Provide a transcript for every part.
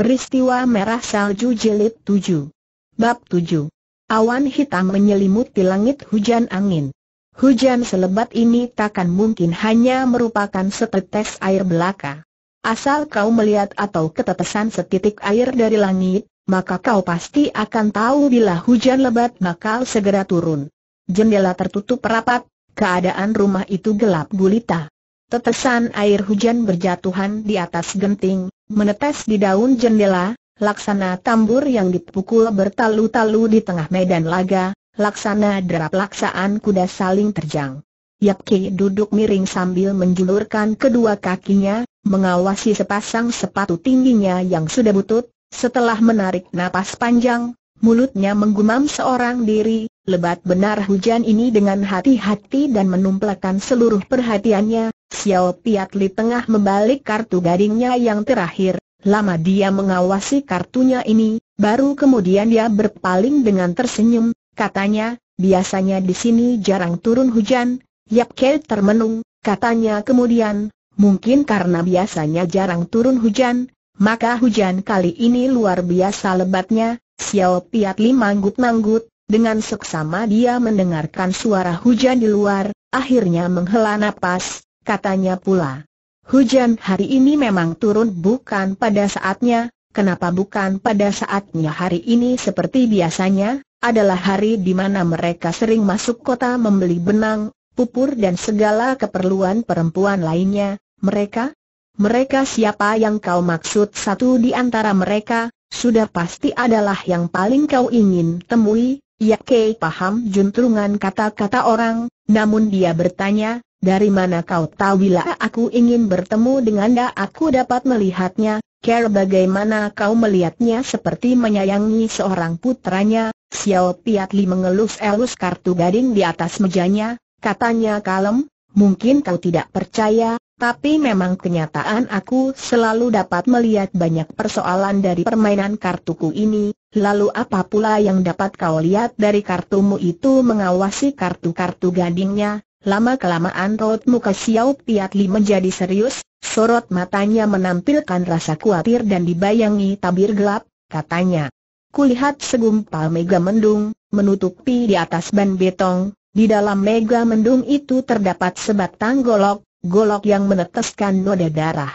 Peristiwa Merah Salju Jilid 7 Bab 7 Awan hitam menyelimuti langit hujan angin. Hujan selebat ini takkan mungkin hanya merupakan setetes air belaka. Asal kau melihat atau ketetesan setitik air dari langit, maka kau pasti akan tahu bila hujan lebat bakal segera turun. Jendela tertutup rapat, keadaan rumah itu gelap gulita. Tetesan air hujan berjatuhan di atas genting, menetes di daun jendela, laksana tambur yang dipukul bertalu-talu di tengah medan laga, laksana derap laksaan kuda saling terjang. Yapki duduk miring sambil menjulurkan kedua kakinya, mengawasi sepasang sepatu tingginya yang sudah butut, setelah menarik napas panjang, mulutnya menggumam seorang diri, lebat benar hujan ini dengan hati-hati dan menumplakan seluruh perhatiannya, Xiao Piat tengah membalik kartu gadingnya yang terakhir, lama dia mengawasi kartunya ini, baru kemudian dia berpaling dengan tersenyum, katanya, biasanya di sini jarang turun hujan, Yap Kel termenung, katanya kemudian, mungkin karena biasanya jarang turun hujan, maka hujan kali ini luar biasa lebatnya, Xiao Piat manggut-manggut, dengan seksama dia mendengarkan suara hujan di luar, akhirnya menghela napas, katanya pula. Hujan hari ini memang turun bukan pada saatnya, kenapa bukan pada saatnya hari ini seperti biasanya, adalah hari di mana mereka sering masuk kota membeli benang, pupur dan segala keperluan perempuan lainnya, mereka? Mereka siapa yang kau maksud satu di antara mereka, sudah pasti adalah yang paling kau ingin temui, ya Kei paham juntrungan kata-kata orang, namun dia bertanya, dari mana kau tahu bila aku ingin bertemu dengan dia aku dapat melihatnya, care bagaimana kau melihatnya seperti menyayangi seorang putranya, Xiao Piat Li mengelus-elus kartu gading di atas mejanya, katanya kalem, mungkin kau tidak percaya, tapi memang kenyataan aku selalu dapat melihat banyak persoalan dari permainan kartuku ini, lalu apa pula yang dapat kau lihat dari kartumu itu mengawasi kartu-kartu gadingnya, Lama-kelamaan raut muka Xiao Piat Li menjadi serius, sorot matanya menampilkan rasa khawatir dan dibayangi tabir gelap, katanya. Kulihat segumpal mega mendung, menutupi di atas ban betong, di dalam mega mendung itu terdapat sebatang golok, golok yang meneteskan noda darah.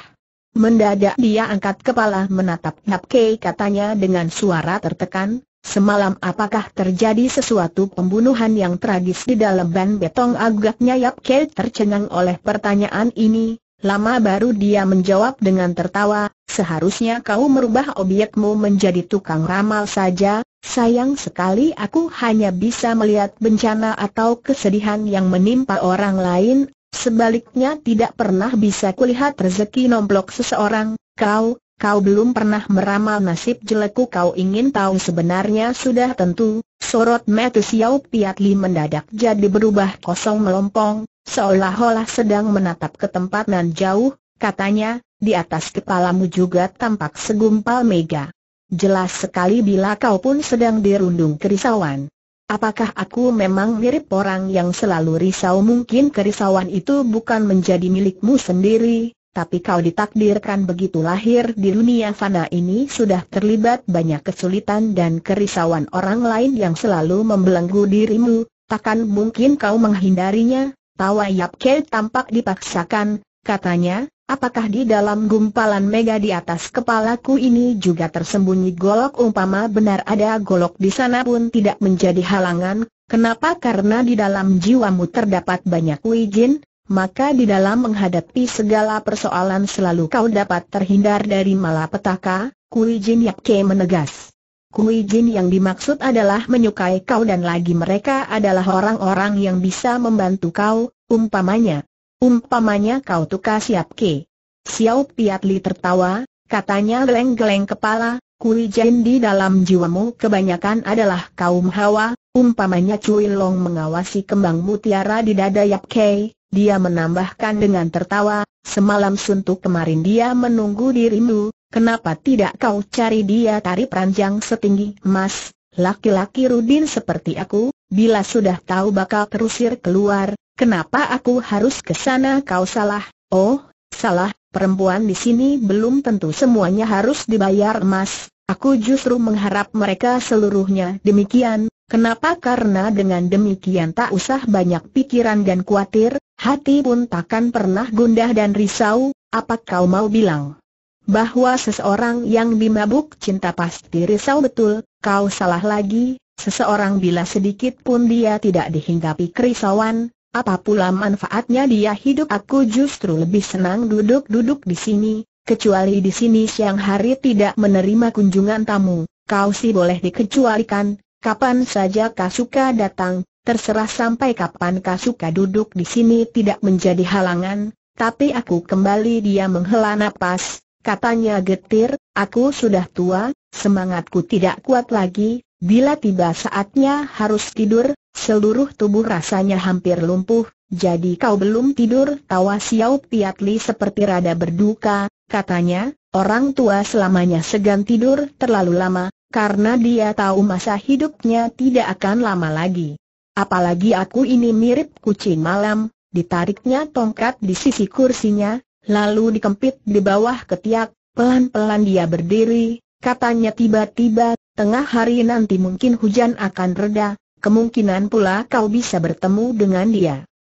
Mendadak dia angkat kepala menatap Nap Kei katanya dengan suara tertekan, Semalam apakah terjadi sesuatu pembunuhan yang tragis di dalam ban betong agaknya Yap Kei tercengang oleh pertanyaan ini, lama baru dia menjawab dengan tertawa, seharusnya kau merubah obyekmu menjadi tukang ramal saja, sayang sekali aku hanya bisa melihat bencana atau kesedihan yang menimpa orang lain, sebaliknya tidak pernah bisa kulihat rezeki nomblok seseorang, kau, Kau belum pernah meramal nasib jelekku kau ingin tahu sebenarnya sudah tentu, sorot mata Xiao Piatli mendadak jadi berubah kosong melompong, seolah-olah sedang menatap ke tempat nan jauh, katanya, di atas kepalamu juga tampak segumpal mega. Jelas sekali bila kau pun sedang dirundung kerisauan. Apakah aku memang mirip orang yang selalu risau mungkin kerisauan itu bukan menjadi milikmu sendiri, tapi kau ditakdirkan begitu lahir di dunia fana ini sudah terlibat banyak kesulitan dan kerisauan orang lain yang selalu membelenggu dirimu, takkan mungkin kau menghindarinya, tawa Yap Ke tampak dipaksakan, katanya, apakah di dalam gumpalan mega di atas kepalaku ini juga tersembunyi golok umpama benar ada golok di sana pun tidak menjadi halangan, kenapa karena di dalam jiwamu terdapat banyak wijin, maka di dalam menghadapi segala persoalan selalu kau dapat terhindar dari malapetaka, Kui Jin Yap Ke menegas. Kui Jin yang dimaksud adalah menyukai kau dan lagi mereka adalah orang-orang yang bisa membantu kau, umpamanya. Umpamanya kau tukar siap ke. Xiao Piatli tertawa, katanya geleng-geleng kepala, Kui Jin di dalam jiwamu kebanyakan adalah kaum hawa, umpamanya Cui Long mengawasi kembang mutiara di dada Yap Kei, dia menambahkan dengan tertawa, semalam suntuk kemarin dia menunggu dirimu, kenapa tidak kau cari dia tari ranjang setinggi emas, laki-laki Rudin seperti aku, bila sudah tahu bakal terusir keluar, kenapa aku harus ke sana kau salah, oh, salah, perempuan di sini belum tentu semuanya harus dibayar emas, aku justru mengharap mereka seluruhnya demikian, Kenapa? Karena dengan demikian tak usah banyak pikiran dan khawatir, hati pun takkan pernah gundah dan risau, apa kau mau bilang? Bahwa seseorang yang dimabuk cinta pasti risau betul, kau salah lagi, seseorang bila sedikit pun dia tidak dihinggapi kerisauan, apa pula manfaatnya dia hidup aku justru lebih senang duduk-duduk di sini, kecuali di sini siang hari tidak menerima kunjungan tamu, kau sih boleh dikecualikan, Kapan saja Kasuka datang, terserah sampai kapan Kasuka duduk di sini tidak menjadi halangan, tapi aku kembali dia menghela napas, katanya getir, aku sudah tua, semangatku tidak kuat lagi, bila tiba saatnya harus tidur, seluruh tubuh rasanya hampir lumpuh, jadi kau belum tidur tawa Xiao Piatli seperti rada berduka, katanya, orang tua selamanya segan tidur terlalu lama, karena dia tahu masa hidupnya tidak akan lama lagi. Apalagi aku ini mirip kucing malam, ditariknya tongkat di sisi kursinya, lalu dikempit di bawah ketiak, pelan-pelan dia berdiri, katanya tiba-tiba, tengah hari nanti mungkin hujan akan reda, kemungkinan pula kau bisa bertemu dengan dia.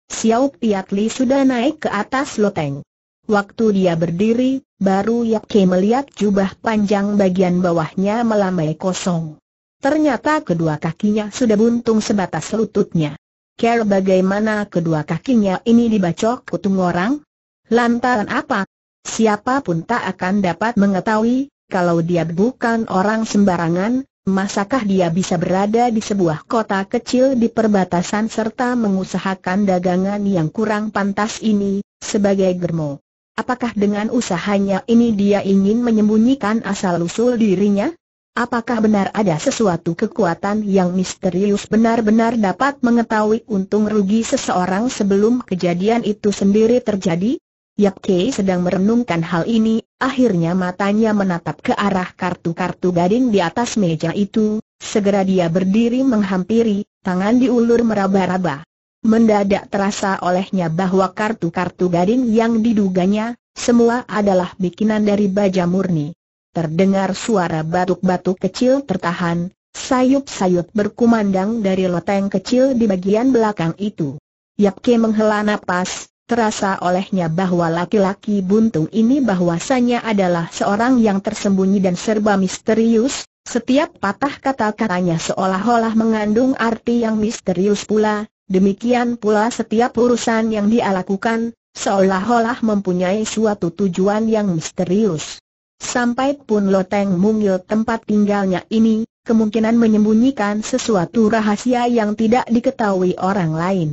Xiao Piatli sudah naik ke atas loteng. Waktu dia berdiri, baru Yakke melihat jubah panjang bagian bawahnya melambai kosong. Ternyata kedua kakinya sudah buntung sebatas lututnya. Care bagaimana kedua kakinya ini dibacok kutung orang? Lantaran apa? Siapapun tak akan dapat mengetahui, kalau dia bukan orang sembarangan, masakah dia bisa berada di sebuah kota kecil di perbatasan serta mengusahakan dagangan yang kurang pantas ini, sebagai germo. Apakah dengan usahanya ini dia ingin menyembunyikan asal-usul dirinya? Apakah benar ada sesuatu kekuatan yang misterius benar-benar dapat mengetahui untung rugi seseorang sebelum kejadian itu sendiri terjadi? Yap Kei sedang merenungkan hal ini, akhirnya matanya menatap ke arah kartu-kartu gading di atas meja itu, segera dia berdiri menghampiri, tangan diulur meraba-raba. Mendadak terasa olehnya bahwa kartu-kartu gading yang diduganya, semua adalah bikinan dari baja murni. Terdengar suara batuk-batuk kecil tertahan, sayup-sayup berkumandang dari loteng kecil di bagian belakang itu. Yapke menghela napas, terasa olehnya bahwa laki-laki buntung ini bahwasanya adalah seorang yang tersembunyi dan serba misterius, setiap patah kata-katanya seolah-olah mengandung arti yang misterius pula, Demikian pula setiap urusan yang dia lakukan, seolah-olah mempunyai suatu tujuan yang misterius. Sampai pun Loteng Mungil tempat tinggalnya ini, kemungkinan menyembunyikan sesuatu rahasia yang tidak diketahui orang lain.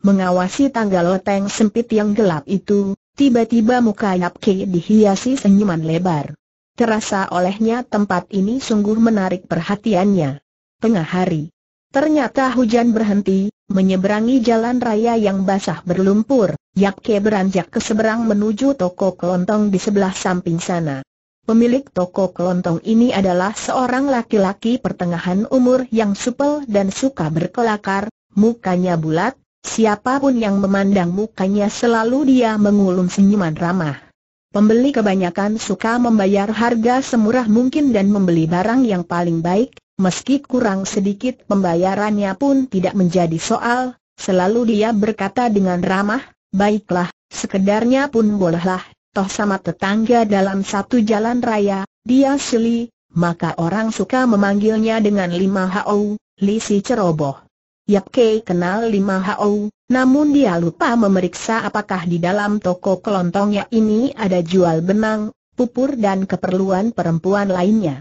Mengawasi tangga loteng sempit yang gelap itu, tiba-tiba muka Yap Ki dihiasi senyuman lebar. Terasa olehnya tempat ini sungguh menarik perhatiannya. Tengah hari. Ternyata hujan berhenti, Menyeberangi jalan raya yang basah berlumpur, Yakke beranjak ke seberang menuju toko kelontong di sebelah samping sana. Pemilik toko kelontong ini adalah seorang laki-laki pertengahan umur yang supel dan suka berkelakar, mukanya bulat, siapapun yang memandang mukanya selalu dia mengulum senyuman ramah. Pembeli kebanyakan suka membayar harga semurah mungkin dan membeli barang yang paling baik, meski kurang sedikit pembayarannya pun tidak menjadi soal, selalu dia berkata dengan ramah, baiklah, sekedarnya pun bolehlah, toh sama tetangga dalam satu jalan raya, dia Sili, maka orang suka memanggilnya dengan lima hau, Lisi Ceroboh. Yap Kei kenal lima hau, namun dia lupa memeriksa apakah di dalam toko kelontongnya ini ada jual benang, pupur dan keperluan perempuan lainnya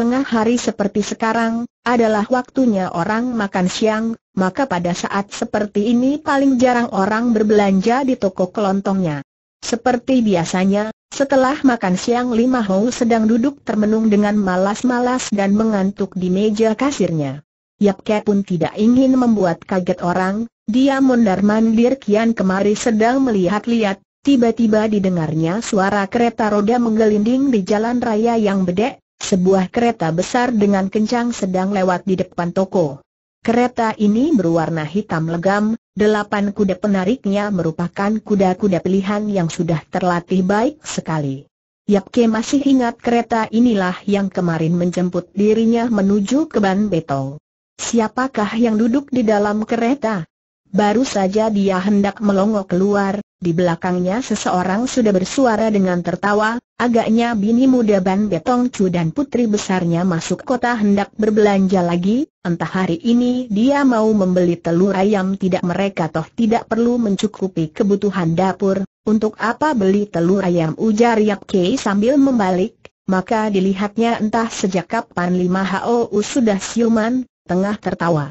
tengah hari seperti sekarang, adalah waktunya orang makan siang, maka pada saat seperti ini paling jarang orang berbelanja di toko kelontongnya. Seperti biasanya, setelah makan siang Lima Hou sedang duduk termenung dengan malas-malas dan mengantuk di meja kasirnya. Yap Ke pun tidak ingin membuat kaget orang, dia mondar-mandir kian kemari sedang melihat-lihat, tiba-tiba didengarnya suara kereta roda menggelinding di jalan raya yang bedek, sebuah kereta besar dengan kencang sedang lewat di depan toko. Kereta ini berwarna hitam legam, delapan kuda penariknya merupakan kuda-kuda pilihan yang sudah terlatih baik sekali. Yap Ke masih ingat kereta inilah yang kemarin menjemput dirinya menuju ke Ban Betong. Siapakah yang duduk di dalam kereta? Baru saja dia hendak melongok keluar, di belakangnya seseorang sudah bersuara dengan tertawa, agaknya bini muda Ban Betong Chu dan putri besarnya masuk kota hendak berbelanja lagi, entah hari ini dia mau membeli telur ayam tidak mereka toh tidak perlu mencukupi kebutuhan dapur, untuk apa beli telur ayam ujar Yap Kei sambil membalik, maka dilihatnya entah sejak kapan lima HOU sudah siuman, tengah tertawa.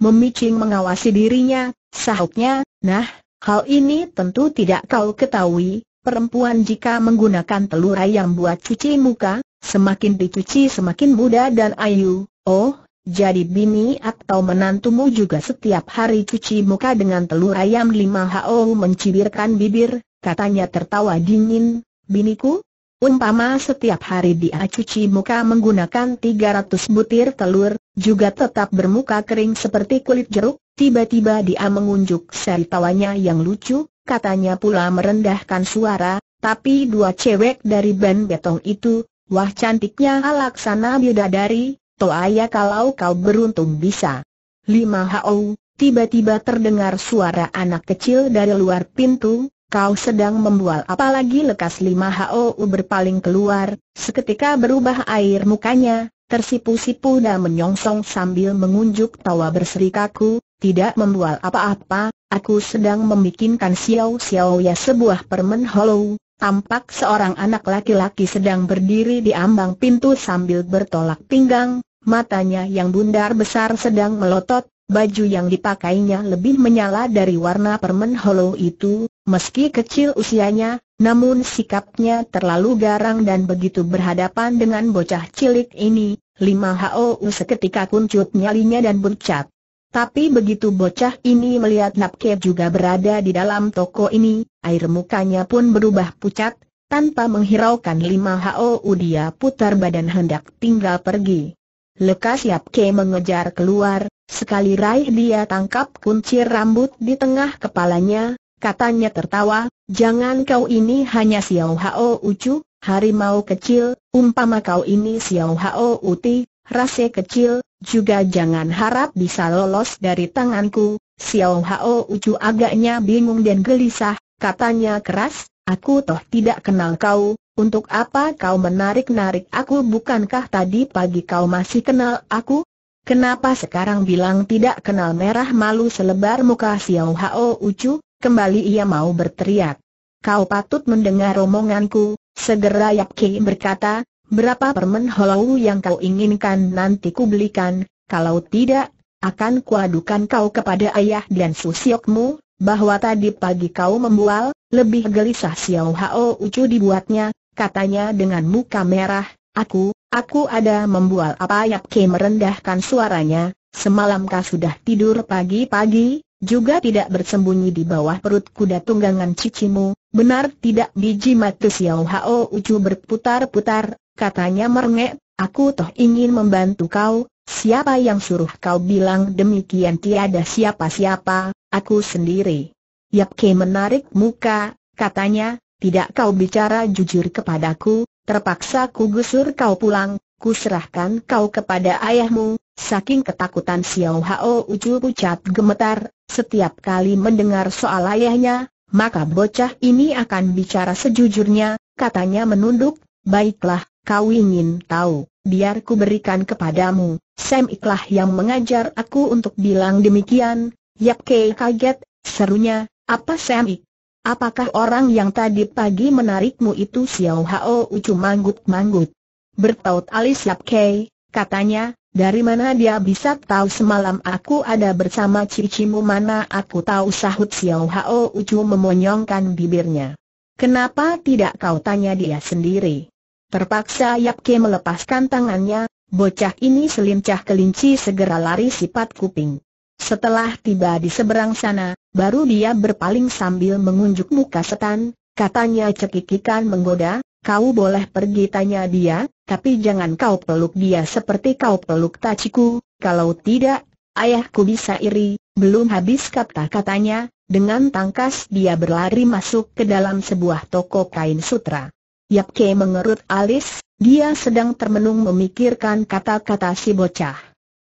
Memicing mengawasi dirinya, Sahutnya, nah, hal ini tentu tidak kau ketahui, perempuan jika menggunakan telur ayam buat cuci muka, semakin dicuci semakin muda dan ayu, oh, jadi bini atau menantumu juga setiap hari cuci muka dengan telur ayam lima ho mencibirkan bibir, katanya tertawa dingin, biniku? Umpama setiap hari dia cuci muka menggunakan 300 butir telur, juga tetap bermuka kering seperti kulit jeruk, Tiba-tiba dia mengunjuk seri tawanya yang lucu, katanya pula merendahkan suara, tapi dua cewek dari band betong itu, wah cantiknya alaksana bidadari, toaya kalau kau beruntung bisa. Lima hau, tiba-tiba terdengar suara anak kecil dari luar pintu, kau sedang membual apalagi lekas lima hau berpaling keluar, seketika berubah air mukanya, tersipu-sipu dan menyongsong sambil mengunjuk tawa berseri kaku, tidak membual apa-apa, aku sedang membikinkan xiao-xiao ya sebuah permen hollow, Tampak seorang anak laki-laki sedang berdiri di ambang pintu sambil bertolak pinggang, matanya yang bundar besar sedang melotot, baju yang dipakainya lebih menyala dari warna permen hollow itu, meski kecil usianya, namun sikapnya terlalu garang dan begitu berhadapan dengan bocah cilik ini, lima HOU seketika kuncut nyalinya dan bercat. Tapi begitu bocah ini melihat Napke juga berada di dalam toko ini, air mukanya pun berubah pucat, tanpa menghiraukan lima HOU dia putar badan hendak tinggal pergi. Lekas Yapke mengejar keluar, sekali raih dia tangkap kuncir rambut di tengah kepalanya, katanya tertawa, jangan kau ini hanya siau Hao Ucu, harimau kecil, umpama kau ini siau Hao Uti, rase kecil, juga jangan harap bisa lolos dari tanganku, Xiao Hao Ucu agaknya bingung dan gelisah, katanya keras, aku toh tidak kenal kau, untuk apa kau menarik-narik aku bukankah tadi pagi kau masih kenal aku? Kenapa sekarang bilang tidak kenal merah malu selebar muka Xiao Hao Ucu, kembali ia mau berteriak. Kau patut mendengar omonganku, segera Yap Kei berkata, Berapa permen hollow yang kau inginkan nanti kubelikan, kalau tidak, akan kuadukan kau kepada ayah dan susiokmu, bahwa tadi pagi kau membual, lebih gelisah Xiao Hao Ucu dibuatnya, katanya dengan muka merah, aku, aku ada membual apa ke merendahkan suaranya, semalam kau sudah tidur pagi-pagi, juga tidak bersembunyi di bawah perut kuda tunggangan cicimu, benar tidak biji mata Xiao Hao Ucu berputar-putar, katanya merengek, aku toh ingin membantu kau, siapa yang suruh kau bilang demikian tiada siapa-siapa, aku sendiri. Yapke menarik muka, katanya, tidak kau bicara jujur kepadaku, terpaksa ku gusur kau pulang, ku serahkan kau kepada ayahmu. Saking ketakutan Xiao Hao Ucu pucat gemetar, setiap kali mendengar soal ayahnya, maka bocah ini akan bicara sejujurnya, katanya menunduk, baiklah, Kau ingin tahu, biar ku berikan kepadamu, Sam Iklah yang mengajar aku untuk bilang demikian, Yap Kei kaget, serunya, apa Sam Ik? Apakah orang yang tadi pagi menarikmu itu Xiao Hao Ucu manggut-manggut? Bertaut alis Yap Kei, katanya, dari mana dia bisa tahu semalam aku ada bersama cicimu mana aku tahu sahut Xiao Hao Ucu memonyongkan bibirnya. Kenapa tidak kau tanya dia sendiri? Terpaksa Yap Yapke melepaskan tangannya, bocah ini selincah kelinci segera lari sifat kuping. Setelah tiba di seberang sana, baru dia berpaling sambil mengunjuk muka setan, katanya cekikikan menggoda, kau boleh pergi tanya dia, tapi jangan kau peluk dia seperti kau peluk taciku, kalau tidak, ayahku bisa iri, belum habis kata-katanya, dengan tangkas dia berlari masuk ke dalam sebuah toko kain sutra. Yap Ke mengerut alis, dia sedang termenung memikirkan kata-kata si bocah.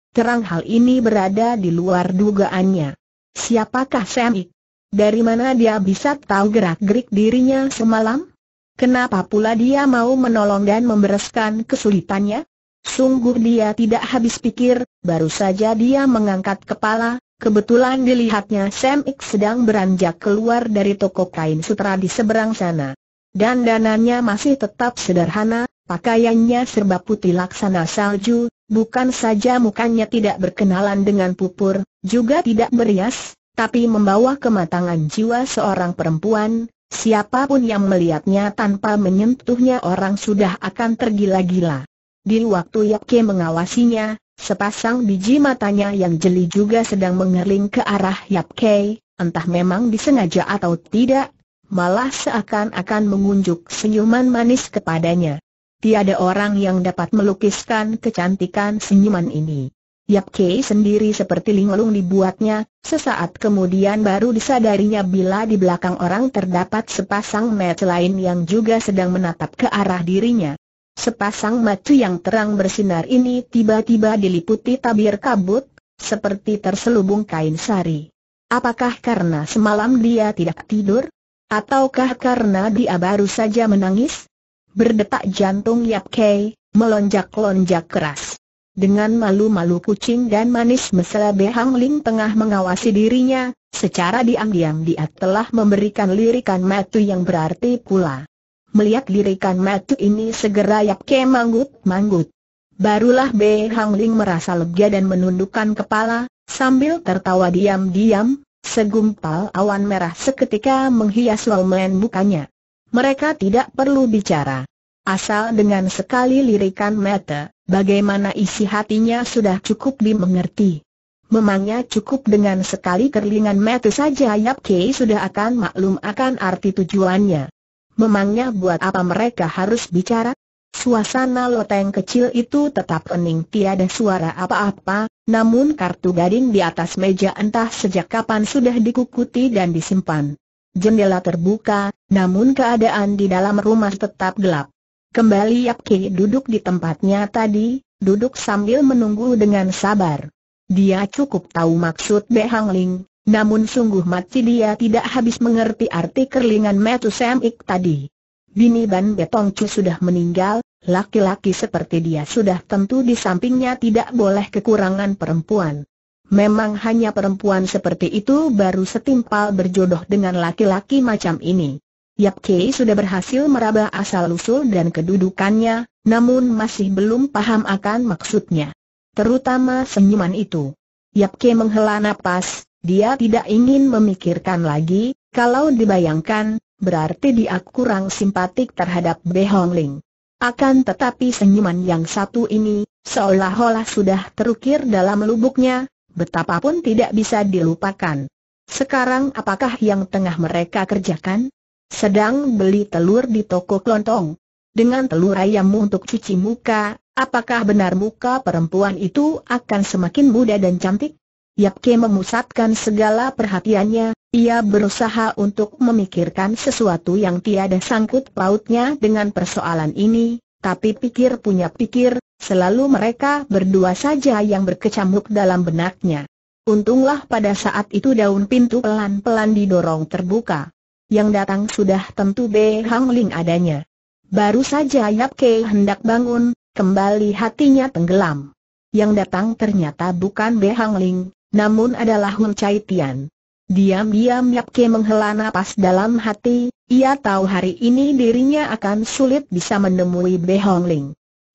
Terang hal ini berada di luar dugaannya. Siapakah Sam Ik? Dari mana dia bisa tahu gerak-gerik dirinya semalam? Kenapa pula dia mau menolong dan membereskan kesulitannya? Sungguh dia tidak habis pikir, baru saja dia mengangkat kepala, kebetulan dilihatnya Sam Ik sedang beranjak keluar dari toko kain sutra di seberang sana. Dan dananya masih tetap sederhana, pakaiannya serba putih laksana salju, bukan saja mukanya tidak berkenalan dengan pupur, juga tidak berias, tapi membawa kematangan jiwa seorang perempuan, siapapun yang melihatnya tanpa menyentuhnya orang sudah akan tergila-gila. Di waktu Yakke mengawasinya, sepasang biji matanya yang jeli juga sedang mengerling ke arah Yapke, entah memang disengaja atau tidak, malah seakan-akan mengunjuk senyuman manis kepadanya. Tiada orang yang dapat melukiskan kecantikan senyuman ini. Yap Kei sendiri seperti linglung dibuatnya, sesaat kemudian baru disadarinya bila di belakang orang terdapat sepasang mata lain yang juga sedang menatap ke arah dirinya. Sepasang mata yang terang bersinar ini tiba-tiba diliputi tabir kabut, seperti terselubung kain sari. Apakah karena semalam dia tidak tidur? Ataukah karena dia baru saja menangis? Berdetak jantung Yap Kei, melonjak-lonjak keras. Dengan malu-malu kucing dan manis mesra Behang Ling tengah mengawasi dirinya, secara diam-diam dia telah memberikan lirikan matu yang berarti pula. Melihat lirikan matu ini segera Yap Kei manggut-manggut. Barulah Behang Ling merasa lega dan menundukkan kepala, sambil tertawa diam-diam, Segumpal awan merah seketika menghias Lomen mukanya. Mereka tidak perlu bicara. Asal dengan sekali lirikan mata, bagaimana isi hatinya sudah cukup dimengerti. Memangnya cukup dengan sekali kerlingan mata saja Yap Kei sudah akan maklum akan arti tujuannya. Memangnya buat apa mereka harus bicara? Suasana loteng kecil itu tetap ening tiada suara apa-apa, namun kartu gading di atas meja entah sejak kapan sudah dikukuti dan disimpan. Jendela terbuka, namun keadaan di dalam rumah tetap gelap. Kembali Yap Ki duduk di tempatnya tadi, duduk sambil menunggu dengan sabar. Dia cukup tahu maksud Be Hang Ling, namun sungguh mati dia tidak habis mengerti arti kerlingan Metu Semik tadi. Bini Ban Betong Chu sudah meninggal, Laki-laki seperti dia sudah tentu di sampingnya tidak boleh kekurangan perempuan. Memang hanya perempuan seperti itu baru setimpal berjodoh dengan laki-laki macam ini. Yap Kei sudah berhasil meraba asal-usul dan kedudukannya, namun masih belum paham akan maksudnya. Terutama senyuman itu. Yap Kei menghela nafas, dia tidak ingin memikirkan lagi, kalau dibayangkan, berarti dia kurang simpatik terhadap Be Hong Ling. Akan tetapi senyuman yang satu ini, seolah-olah sudah terukir dalam lubuknya, betapapun tidak bisa dilupakan. Sekarang apakah yang tengah mereka kerjakan? Sedang beli telur di toko kelontong. Dengan telur ayammu untuk cuci muka, apakah benar muka perempuan itu akan semakin muda dan cantik? Yapke memusatkan segala perhatiannya, ia berusaha untuk memikirkan sesuatu yang tiada sangkut pautnya dengan persoalan ini, tapi pikir punya pikir, selalu mereka berdua saja yang berkecamuk dalam benaknya. Untunglah pada saat itu daun pintu pelan-pelan didorong terbuka. Yang datang sudah tentu Be Hang Ling adanya. Baru saja Yap Ke hendak bangun, kembali hatinya tenggelam. Yang datang ternyata bukan Be Hang Ling, namun adalah Hun Chai Tian. Diam-diam Ke menghela napas dalam hati, ia tahu hari ini dirinya akan sulit bisa menemui Be Hong Ling.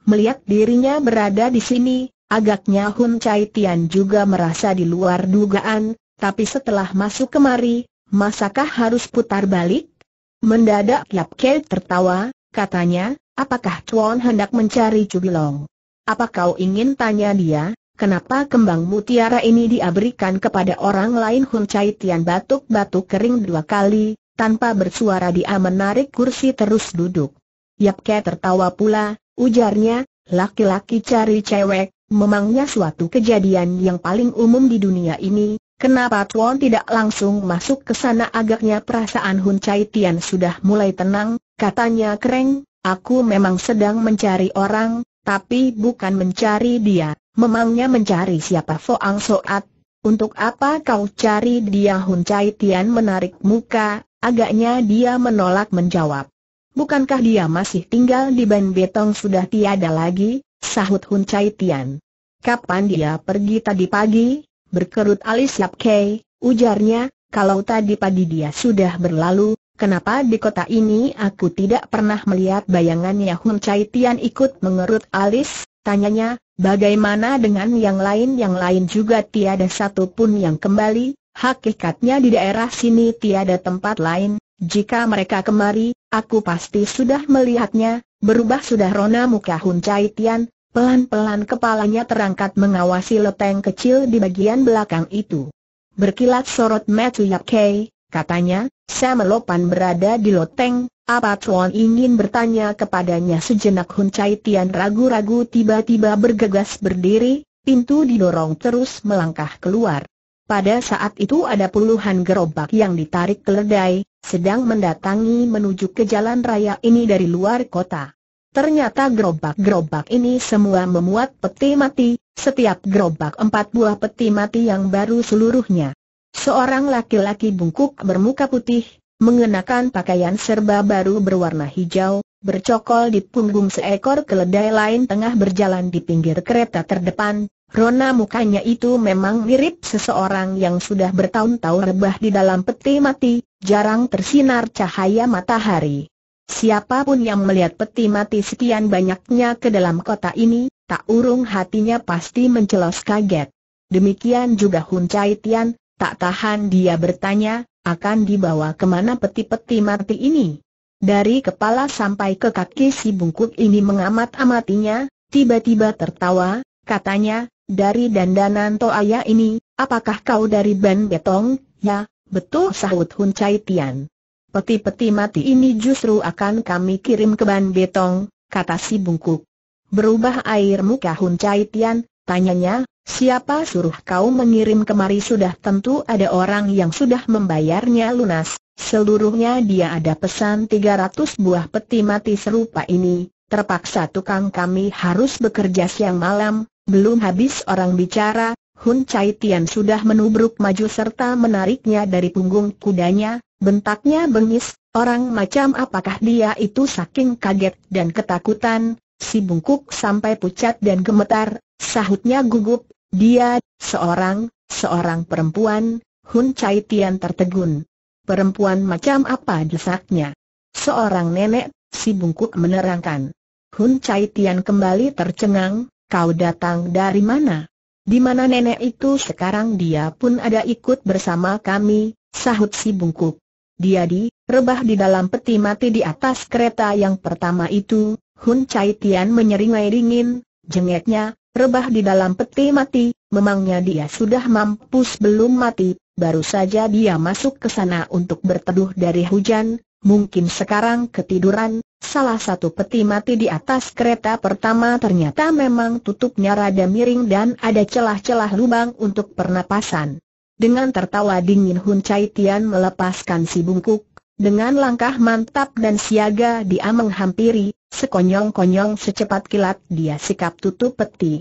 Melihat dirinya berada di sini, agaknya Hun Chai Tian juga merasa di luar dugaan, tapi setelah masuk kemari, masakah harus putar balik? Mendadak Ke tertawa, katanya, apakah Chuan hendak mencari Chubilong? Apa kau ingin tanya dia? Kenapa kembang mutiara ini diberikan kepada orang lain Hun Chai Tian batuk-batuk kering dua kali, tanpa bersuara dia menarik kursi terus duduk. Yap Ke tertawa pula, ujarnya, laki-laki cari cewek, memangnya suatu kejadian yang paling umum di dunia ini, kenapa Tuan tidak langsung masuk ke sana agaknya perasaan Hun Chai Tian sudah mulai tenang, katanya kering, aku memang sedang mencari orang, tapi bukan mencari dia, memangnya mencari siapa Foang Soat? Untuk apa kau cari dia Hun Chai Tian menarik muka, agaknya dia menolak menjawab. Bukankah dia masih tinggal di Ban Betong sudah tiada lagi, sahut Hun Chai Tian. Kapan dia pergi tadi pagi? Berkerut alis Yap Kei, ujarnya, kalau tadi pagi dia sudah berlalu, Kenapa di kota ini aku tidak pernah melihat bayangannya Hun Chai Tian ikut mengerut alis, tanyanya, bagaimana dengan yang lain yang lain juga tiada satu pun yang kembali, hakikatnya di daerah sini tiada tempat lain, jika mereka kemari, aku pasti sudah melihatnya, berubah sudah rona muka Hun Chai Tian, pelan-pelan kepalanya terangkat mengawasi leteng kecil di bagian belakang itu. Berkilat sorot Matthew Kei. Katanya, saya melopan berada di loteng, apa Tuan ingin bertanya kepadanya sejenak Hun Chai Tian ragu-ragu tiba-tiba bergegas berdiri, pintu didorong terus melangkah keluar. Pada saat itu ada puluhan gerobak yang ditarik keledai, sedang mendatangi menuju ke jalan raya ini dari luar kota. Ternyata gerobak-gerobak ini semua memuat peti mati, setiap gerobak empat buah peti mati yang baru seluruhnya. Seorang laki-laki bungkuk bermuka putih, mengenakan pakaian serba baru berwarna hijau, bercokol di punggung seekor keledai lain tengah berjalan di pinggir kereta terdepan. Rona mukanya itu memang mirip seseorang yang sudah bertahun-tahun rebah di dalam peti mati, jarang tersinar cahaya matahari. Siapapun yang melihat peti mati sekian banyaknya ke dalam kota ini, tak urung hatinya pasti mencelos kaget. Demikian juga Hun Chai Tian, Tak tahan dia bertanya, akan dibawa kemana peti-peti mati ini? Dari kepala sampai ke kaki si bungkuk ini mengamat-amatinya, tiba-tiba tertawa, katanya, dari dandanan Toaya ini, apakah kau dari Ban Betong? Ya, betul sahut Hun Chai Tian. Peti-peti mati ini justru akan kami kirim ke Ban Betong, kata si bungkuk. Berubah air muka Hun Chai Tian, tanyanya, Siapa suruh kau mengirim kemari sudah tentu ada orang yang sudah membayarnya lunas. Seluruhnya dia ada pesan 300 buah peti mati serupa ini. Terpaksa tukang kami harus bekerja siang malam. Belum habis orang bicara, Hun Chai Tian sudah menubruk maju serta menariknya dari punggung kudanya. Bentaknya bengis, orang macam apakah dia itu saking kaget dan ketakutan, si bungkuk sampai pucat dan gemetar, Sahutnya gugup, dia, seorang, seorang perempuan, Hun Chai Tian tertegun. Perempuan macam apa desaknya? Seorang nenek, si bungkuk menerangkan. Hun Chai Tian kembali tercengang, kau datang dari mana? Di mana nenek itu sekarang dia pun ada ikut bersama kami, sahut si bungkuk. Dia di, rebah di dalam peti mati di atas kereta yang pertama itu, Hun Chai Tian menyeringai dingin, jengeknya, rebah di dalam peti mati, memangnya dia sudah mampus belum mati, baru saja dia masuk ke sana untuk berteduh dari hujan, mungkin sekarang ketiduran, salah satu peti mati di atas kereta pertama ternyata memang tutupnya rada miring dan ada celah-celah lubang untuk pernapasan. Dengan tertawa dingin Hun Chai Tian melepaskan si bungkuk, dengan langkah mantap dan siaga dia menghampiri, Sekonyong-konyong secepat kilat dia sikap tutup peti.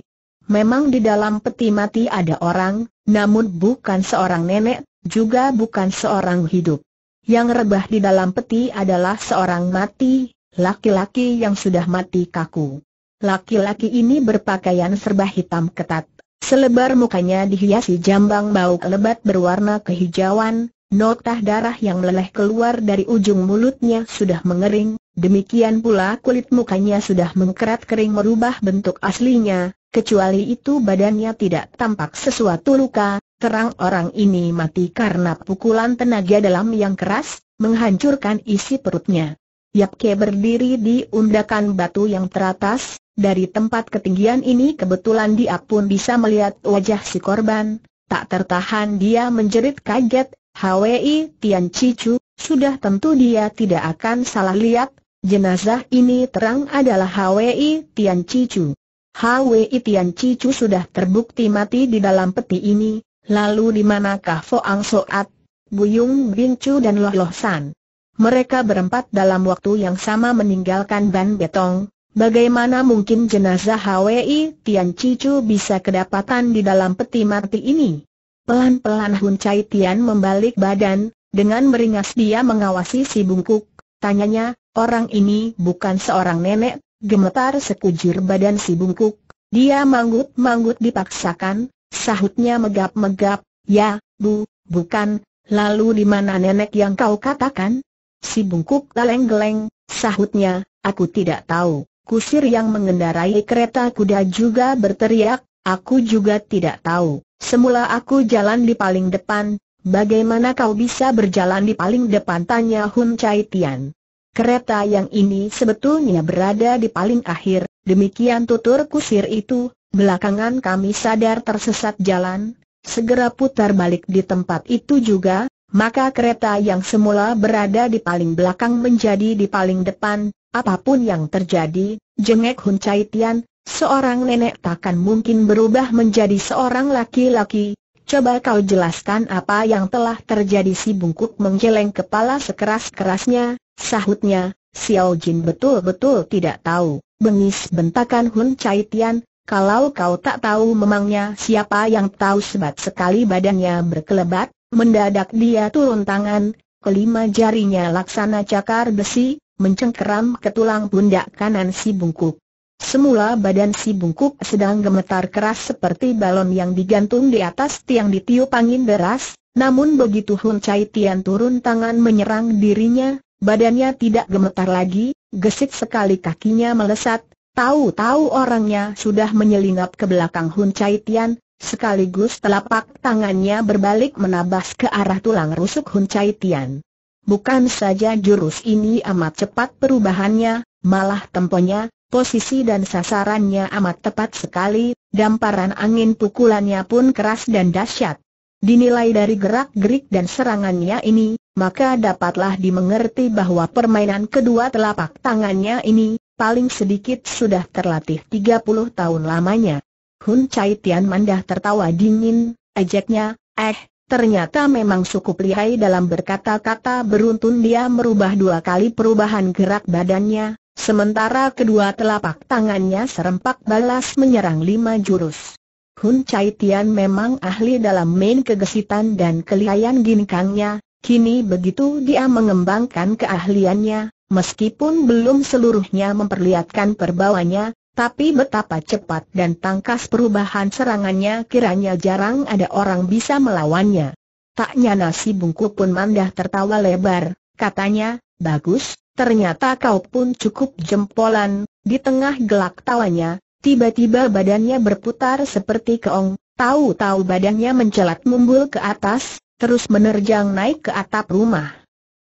Memang di dalam peti mati ada orang, namun bukan seorang nenek, juga bukan seorang hidup. Yang rebah di dalam peti adalah seorang mati, laki-laki yang sudah mati kaku. Laki-laki ini berpakaian serba hitam ketat, selebar mukanya dihiasi jambang bau lebat berwarna kehijauan, Notah darah yang meleleh keluar dari ujung mulutnya sudah mengering, demikian pula kulit mukanya sudah mengkerat kering merubah bentuk aslinya, kecuali itu badannya tidak tampak sesuatu luka, terang orang ini mati karena pukulan tenaga dalam yang keras, menghancurkan isi perutnya. Yapke berdiri di undakan batu yang teratas, dari tempat ketinggian ini kebetulan dia pun bisa melihat wajah si korban, tak tertahan dia menjerit kaget, Hwi Tian Cicu, sudah tentu dia tidak akan salah lihat, jenazah ini terang adalah Hwi Tian Cicu. Hwi Tian Cicu sudah terbukti mati di dalam peti ini, lalu di manakah Foang Soat, Buyung Bincu dan Loh Loh San? Mereka berempat dalam waktu yang sama meninggalkan Ban Betong, Bagaimana mungkin jenazah Hwi Tian Cicu bisa kedapatan di dalam peti mati ini? Pelan-pelan Hun Chai Tian membalik badan, dengan meringas dia mengawasi si bungkuk, tanyanya, orang ini bukan seorang nenek, gemetar sekujur badan si bungkuk, dia manggut-manggut dipaksakan, sahutnya megap-megap, ya, bu, bukan, lalu di mana nenek yang kau katakan? Si bungkuk geleng-geleng, sahutnya, aku tidak tahu, kusir yang mengendarai kereta kuda juga berteriak, Aku juga tidak tahu. Semula aku jalan di paling depan, bagaimana kau bisa berjalan di paling depan tanya Hun Chai Tian. Kereta yang ini sebetulnya berada di paling akhir, demikian tutur kusir itu, belakangan kami sadar tersesat jalan, segera putar balik di tempat itu juga, maka kereta yang semula berada di paling belakang menjadi di paling depan, apapun yang terjadi, jengek Hun Chai Tian, Seorang nenek takkan mungkin berubah menjadi seorang laki-laki. Coba kau jelaskan apa yang telah terjadi si bungkuk menggeleng kepala sekeras-kerasnya, sahutnya, Xiao Jin betul-betul tidak tahu, bengis bentakan Hun Chai Tian, kalau kau tak tahu memangnya siapa yang tahu sebat sekali badannya berkelebat, mendadak dia turun tangan, kelima jarinya laksana cakar besi, mencengkeram ke tulang pundak kanan si bungkuk. Semula badan si bungkuk sedang gemetar keras seperti balon yang digantung di atas tiang ditiup angin deras, namun begitu Hun Chai Tian turun tangan menyerang dirinya, badannya tidak gemetar lagi, gesit sekali kakinya melesat, tahu-tahu orangnya sudah menyelinap ke belakang Hun Chai Tian, sekaligus telapak tangannya berbalik menabas ke arah tulang rusuk Hun Chai Tian. Bukan saja jurus ini amat cepat perubahannya, malah temponya, posisi dan sasarannya amat tepat sekali, damparan angin pukulannya pun keras dan dahsyat. Dinilai dari gerak-gerik dan serangannya ini, maka dapatlah dimengerti bahwa permainan kedua telapak tangannya ini, paling sedikit sudah terlatih 30 tahun lamanya. Hun Chai Tian Mandah tertawa dingin, ejeknya, eh, ternyata memang cukup lihai dalam berkata-kata beruntun dia merubah dua kali perubahan gerak badannya, Sementara kedua telapak tangannya serempak balas menyerang lima jurus. Hun Chai Tian memang ahli dalam main kegesitan dan kelihayan ginkangnya, kini begitu dia mengembangkan keahliannya, meskipun belum seluruhnya memperlihatkan perbawanya, tapi betapa cepat dan tangkas perubahan serangannya kiranya jarang ada orang bisa melawannya. Taknya nyana si bungku pun mandah tertawa lebar, katanya, bagus, ternyata kau pun cukup jempolan, di tengah gelak tawanya, tiba-tiba badannya berputar seperti keong, tahu-tahu badannya mencelat mumbul ke atas, terus menerjang naik ke atap rumah.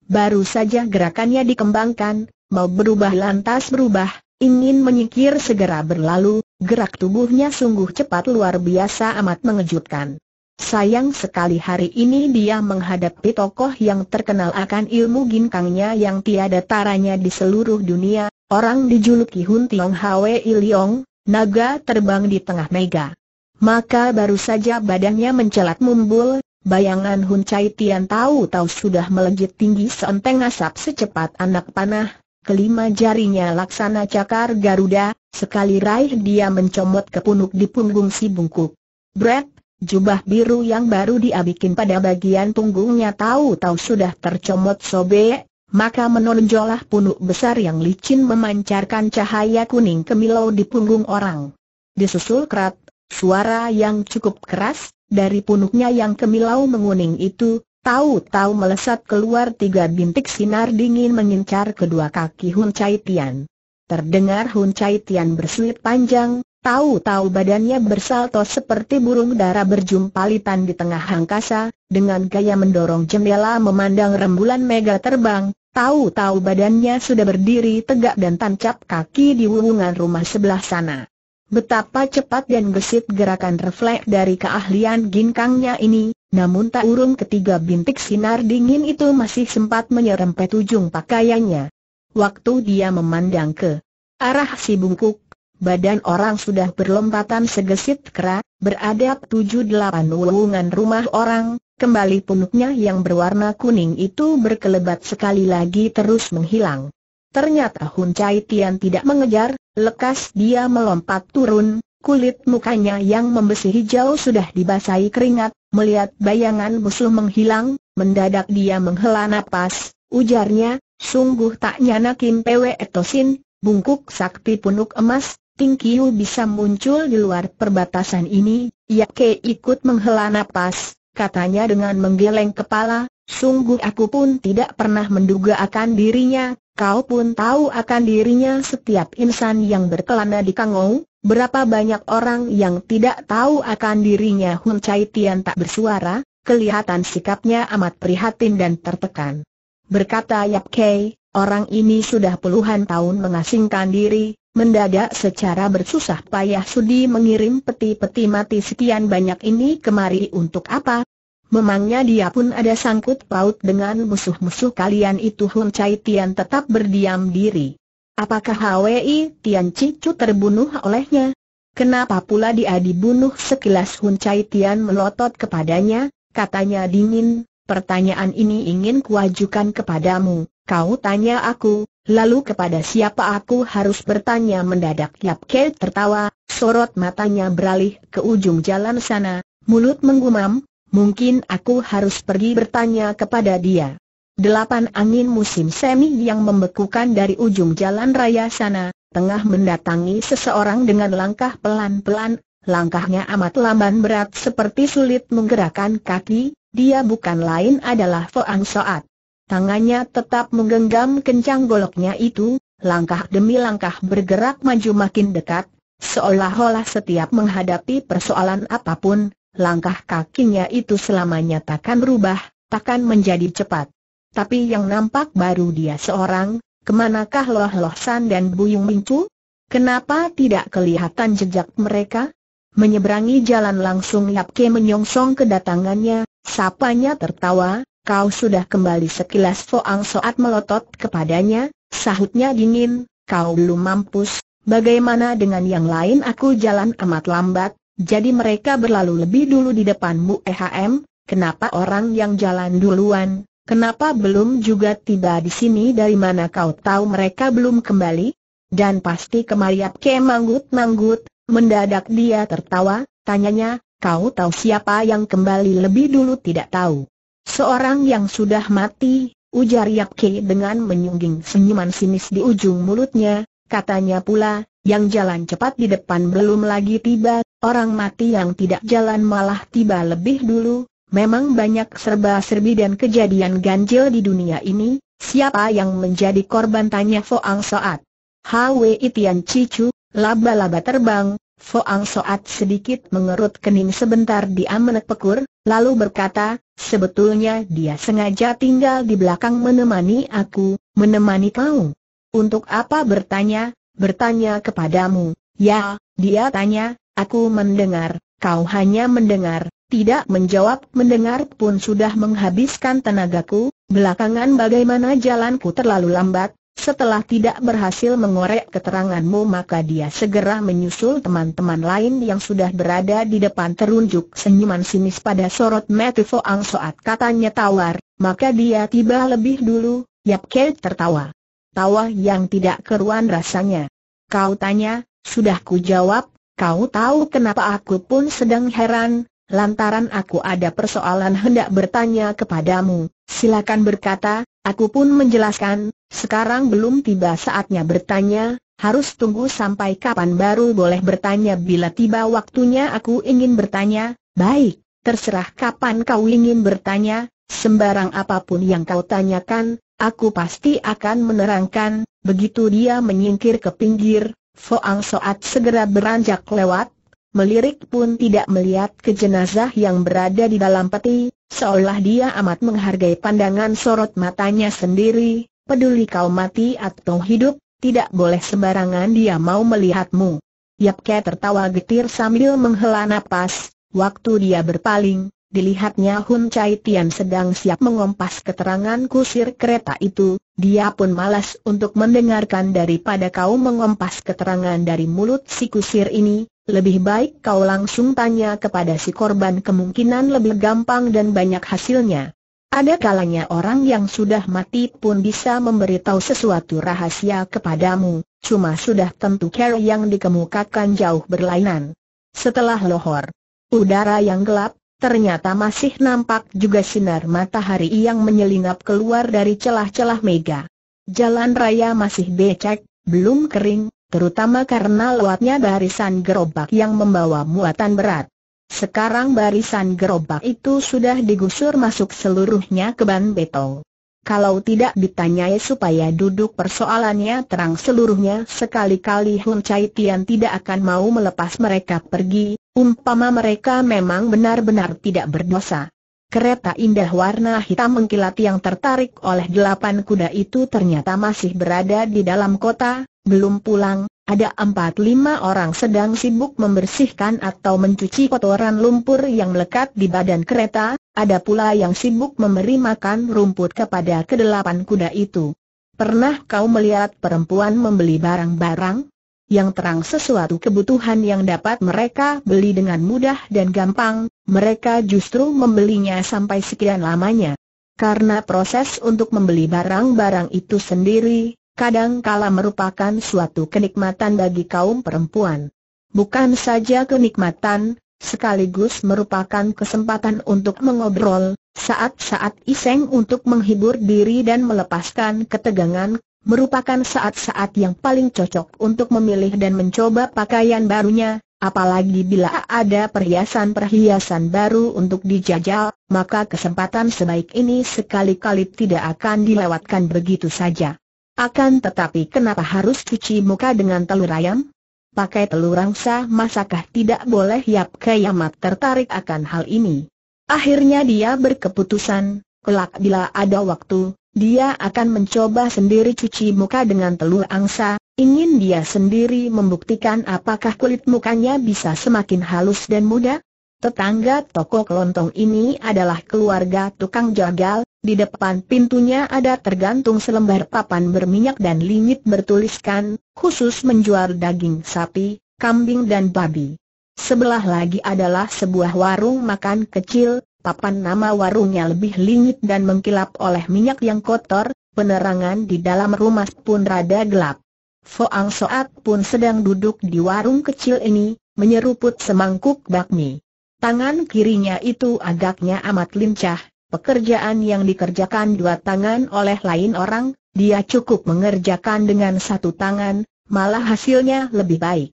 Baru saja gerakannya dikembangkan, mau berubah lantas berubah, ingin menyikir segera berlalu, gerak tubuhnya sungguh cepat luar biasa amat mengejutkan. Sayang sekali hari ini dia menghadapi tokoh yang terkenal akan ilmu ginkangnya yang tiada taranya di seluruh dunia, orang dijuluki Hun Tiong Hwe Iliong, naga terbang di tengah mega. Maka baru saja badannya mencelat mumbul, bayangan Hun Chai Tian tahu-tahu sudah melejit tinggi seenteng asap secepat anak panah, kelima jarinya laksana cakar Garuda, sekali raih dia mencomot ke punuk di punggung si bungkuk. Brett Jubah biru yang baru diabikin pada bagian punggungnya tahu-tahu sudah tercomot sobek, maka menonjolah punuk besar yang licin memancarkan cahaya kuning kemilau di punggung orang. Disusul kerat, suara yang cukup keras, dari punuknya yang kemilau menguning itu, tahu-tahu melesat keluar tiga bintik sinar dingin mengincar kedua kaki Hun Chai Tian. Terdengar Hun Chai Tian bersulit panjang, Tahu-tahu badannya bersalto seperti burung dara berjumpalitan di tengah angkasa, dengan gaya mendorong jendela memandang rembulan mega terbang, tahu-tahu badannya sudah berdiri tegak dan tancap kaki di wulungan rumah sebelah sana. Betapa cepat dan gesit gerakan refleks dari keahlian ginkangnya ini, namun tak urung ketiga bintik sinar dingin itu masih sempat menyerempet ujung pakaiannya. Waktu dia memandang ke arah si bungkuk, Badan orang sudah berlompatan segesit kera, beradab tujuh delapan wulungan rumah orang, kembali punuknya yang berwarna kuning itu berkelebat sekali lagi terus menghilang. Ternyata Hun Chai Tian tidak mengejar, lekas dia melompat turun, kulit mukanya yang membesi hijau sudah dibasahi keringat, melihat bayangan musuh menghilang, mendadak dia menghela napas, ujarnya, sungguh tak nyana Kim Pwe Etosin, bungkuk sakti punuk emas, Ting Kiu bisa muncul di luar perbatasan ini, ke ikut menghela nafas, katanya dengan menggeleng kepala, sungguh aku pun tidak pernah menduga akan dirinya, kau pun tahu akan dirinya setiap insan yang berkelana di Kangou, berapa banyak orang yang tidak tahu akan dirinya Hun Chai Tian tak bersuara, kelihatan sikapnya amat prihatin dan tertekan. Berkata Yap Kei, Orang ini sudah puluhan tahun mengasingkan diri, Mendadak secara bersusah payah Sudi mengirim peti-peti mati sekian banyak ini kemari untuk apa? Memangnya dia pun ada sangkut paut dengan musuh-musuh kalian itu Hun Chai Tian tetap berdiam diri. Apakah Hwi Tian Cicu terbunuh olehnya? Kenapa pula dia dibunuh sekilas Hun Chai Tian melotot kepadanya, katanya dingin, pertanyaan ini ingin kuajukan kepadamu. Kau tanya aku, lalu kepada siapa aku harus bertanya mendadak Yap Ke tertawa, sorot matanya beralih ke ujung jalan sana, mulut menggumam, mungkin aku harus pergi bertanya kepada dia. Delapan angin musim semi yang membekukan dari ujung jalan raya sana, tengah mendatangi seseorang dengan langkah pelan-pelan, langkahnya amat lamban berat seperti sulit menggerakkan kaki, dia bukan lain adalah Foang Soat. Tangannya tetap menggenggam kencang goloknya itu, langkah demi langkah bergerak maju makin dekat, seolah-olah setiap menghadapi persoalan apapun, langkah kakinya itu selamanya takkan berubah, takkan menjadi cepat. Tapi yang nampak baru dia seorang, kemanakah Loh Loh San dan Buyung Mincu? Kenapa tidak kelihatan jejak mereka? Menyeberangi jalan langsung Yap Ke menyongsong kedatangannya, sapanya tertawa, kau sudah kembali sekilas Foang Soat melotot kepadanya, sahutnya dingin, kau belum mampus, bagaimana dengan yang lain aku jalan amat lambat, jadi mereka berlalu lebih dulu di depanmu EHM, kenapa orang yang jalan duluan, kenapa belum juga tiba di sini dari mana kau tahu mereka belum kembali? Dan pasti kemariap ke manggut-manggut, mendadak dia tertawa, tanyanya, kau tahu siapa yang kembali lebih dulu tidak tahu. Seorang yang sudah mati, ujar Ke dengan menyungging senyuman sinis di ujung mulutnya, katanya pula, yang jalan cepat di depan belum lagi tiba, orang mati yang tidak jalan malah tiba lebih dulu, memang banyak serba-serbi dan kejadian ganjil di dunia ini, siapa yang menjadi korban tanya Foang Soat. Hwi Tian Cicu, laba-laba terbang, Foang Soat sedikit mengerut kening sebentar dia pekur, lalu berkata, sebetulnya dia sengaja tinggal di belakang menemani aku, menemani kau. Untuk apa bertanya, bertanya kepadamu, ya, dia tanya, aku mendengar, kau hanya mendengar, tidak menjawab mendengar pun sudah menghabiskan tenagaku, belakangan bagaimana jalanku terlalu lambat, setelah tidak berhasil mengorek keteranganmu maka dia segera menyusul teman-teman lain yang sudah berada di depan terunjuk senyuman sinis pada sorot Matthew Foang Soat katanya tawar, maka dia tiba lebih dulu, Yap tertawa. Tawa yang tidak keruan rasanya. Kau tanya, sudah ku jawab, kau tahu kenapa aku pun sedang heran, lantaran aku ada persoalan hendak bertanya kepadamu, silakan berkata, aku pun menjelaskan, sekarang belum tiba saatnya bertanya, harus tunggu sampai kapan baru boleh bertanya bila tiba waktunya aku ingin bertanya, baik, terserah kapan kau ingin bertanya, sembarang apapun yang kau tanyakan, aku pasti akan menerangkan, begitu dia menyingkir ke pinggir, Foang Soat segera beranjak lewat, melirik pun tidak melihat ke jenazah yang berada di dalam peti, seolah dia amat menghargai pandangan sorot matanya sendiri, peduli kau mati atau hidup, tidak boleh sembarangan dia mau melihatmu. Yapke tertawa getir sambil menghela napas, waktu dia berpaling, dilihatnya Hun Chai Tian sedang siap mengompas keterangan kusir kereta itu, dia pun malas untuk mendengarkan daripada kau mengompas keterangan dari mulut si kusir ini, lebih baik kau langsung tanya kepada si korban kemungkinan lebih gampang dan banyak hasilnya. Ada kalanya orang yang sudah mati pun bisa memberitahu sesuatu rahasia kepadamu, cuma sudah tentu cara yang dikemukakan jauh berlainan. Setelah lohor, udara yang gelap, ternyata masih nampak juga sinar matahari yang menyelinap keluar dari celah-celah mega. Jalan raya masih becek, belum kering, terutama karena lewatnya barisan gerobak yang membawa muatan berat. Sekarang barisan gerobak itu sudah digusur masuk seluruhnya ke ban betong. Kalau tidak ditanyai supaya duduk persoalannya terang seluruhnya sekali-kali Hun Chai Tian tidak akan mau melepas mereka pergi, umpama mereka memang benar-benar tidak berdosa. Kereta indah warna hitam mengkilat yang tertarik oleh delapan kuda itu ternyata masih berada di dalam kota, belum pulang, ada empat lima orang sedang sibuk membersihkan atau mencuci kotoran lumpur yang melekat di badan kereta, ada pula yang sibuk memberi makan rumput kepada kedelapan kuda itu. Pernah kau melihat perempuan membeli barang-barang? Yang terang sesuatu kebutuhan yang dapat mereka beli dengan mudah dan gampang, mereka justru membelinya sampai sekian lamanya. Karena proses untuk membeli barang-barang itu sendiri, Kadang kala merupakan suatu kenikmatan bagi kaum perempuan. Bukan saja kenikmatan, sekaligus merupakan kesempatan untuk mengobrol, saat-saat iseng untuk menghibur diri dan melepaskan ketegangan, merupakan saat-saat yang paling cocok untuk memilih dan mencoba pakaian barunya, Apalagi bila ada perhiasan-perhiasan baru untuk dijajal, maka kesempatan sebaik ini sekali-kali tidak akan dilewatkan begitu saja. Akan tetapi kenapa harus cuci muka dengan telur ayam? Pakai telur rangsa masakah tidak boleh Yap Kiamat tertarik akan hal ini? Akhirnya dia berkeputusan, kelak bila ada waktu, dia akan mencoba sendiri cuci muka dengan telur angsa, ingin dia sendiri membuktikan apakah kulit mukanya bisa semakin halus dan mudah? Tetangga toko kelontong ini adalah keluarga tukang jagal, di depan pintunya ada tergantung selembar papan berminyak dan limit bertuliskan, khusus menjual daging sapi, kambing dan babi. Sebelah lagi adalah sebuah warung makan kecil, papan nama warungnya lebih lingit dan mengkilap oleh minyak yang kotor, penerangan di dalam rumah pun rada gelap. Foang Soat pun sedang duduk di warung kecil ini, menyeruput semangkuk bakmi. Tangan kirinya itu agaknya amat lincah, pekerjaan yang dikerjakan dua tangan oleh lain orang, dia cukup mengerjakan dengan satu tangan, malah hasilnya lebih baik.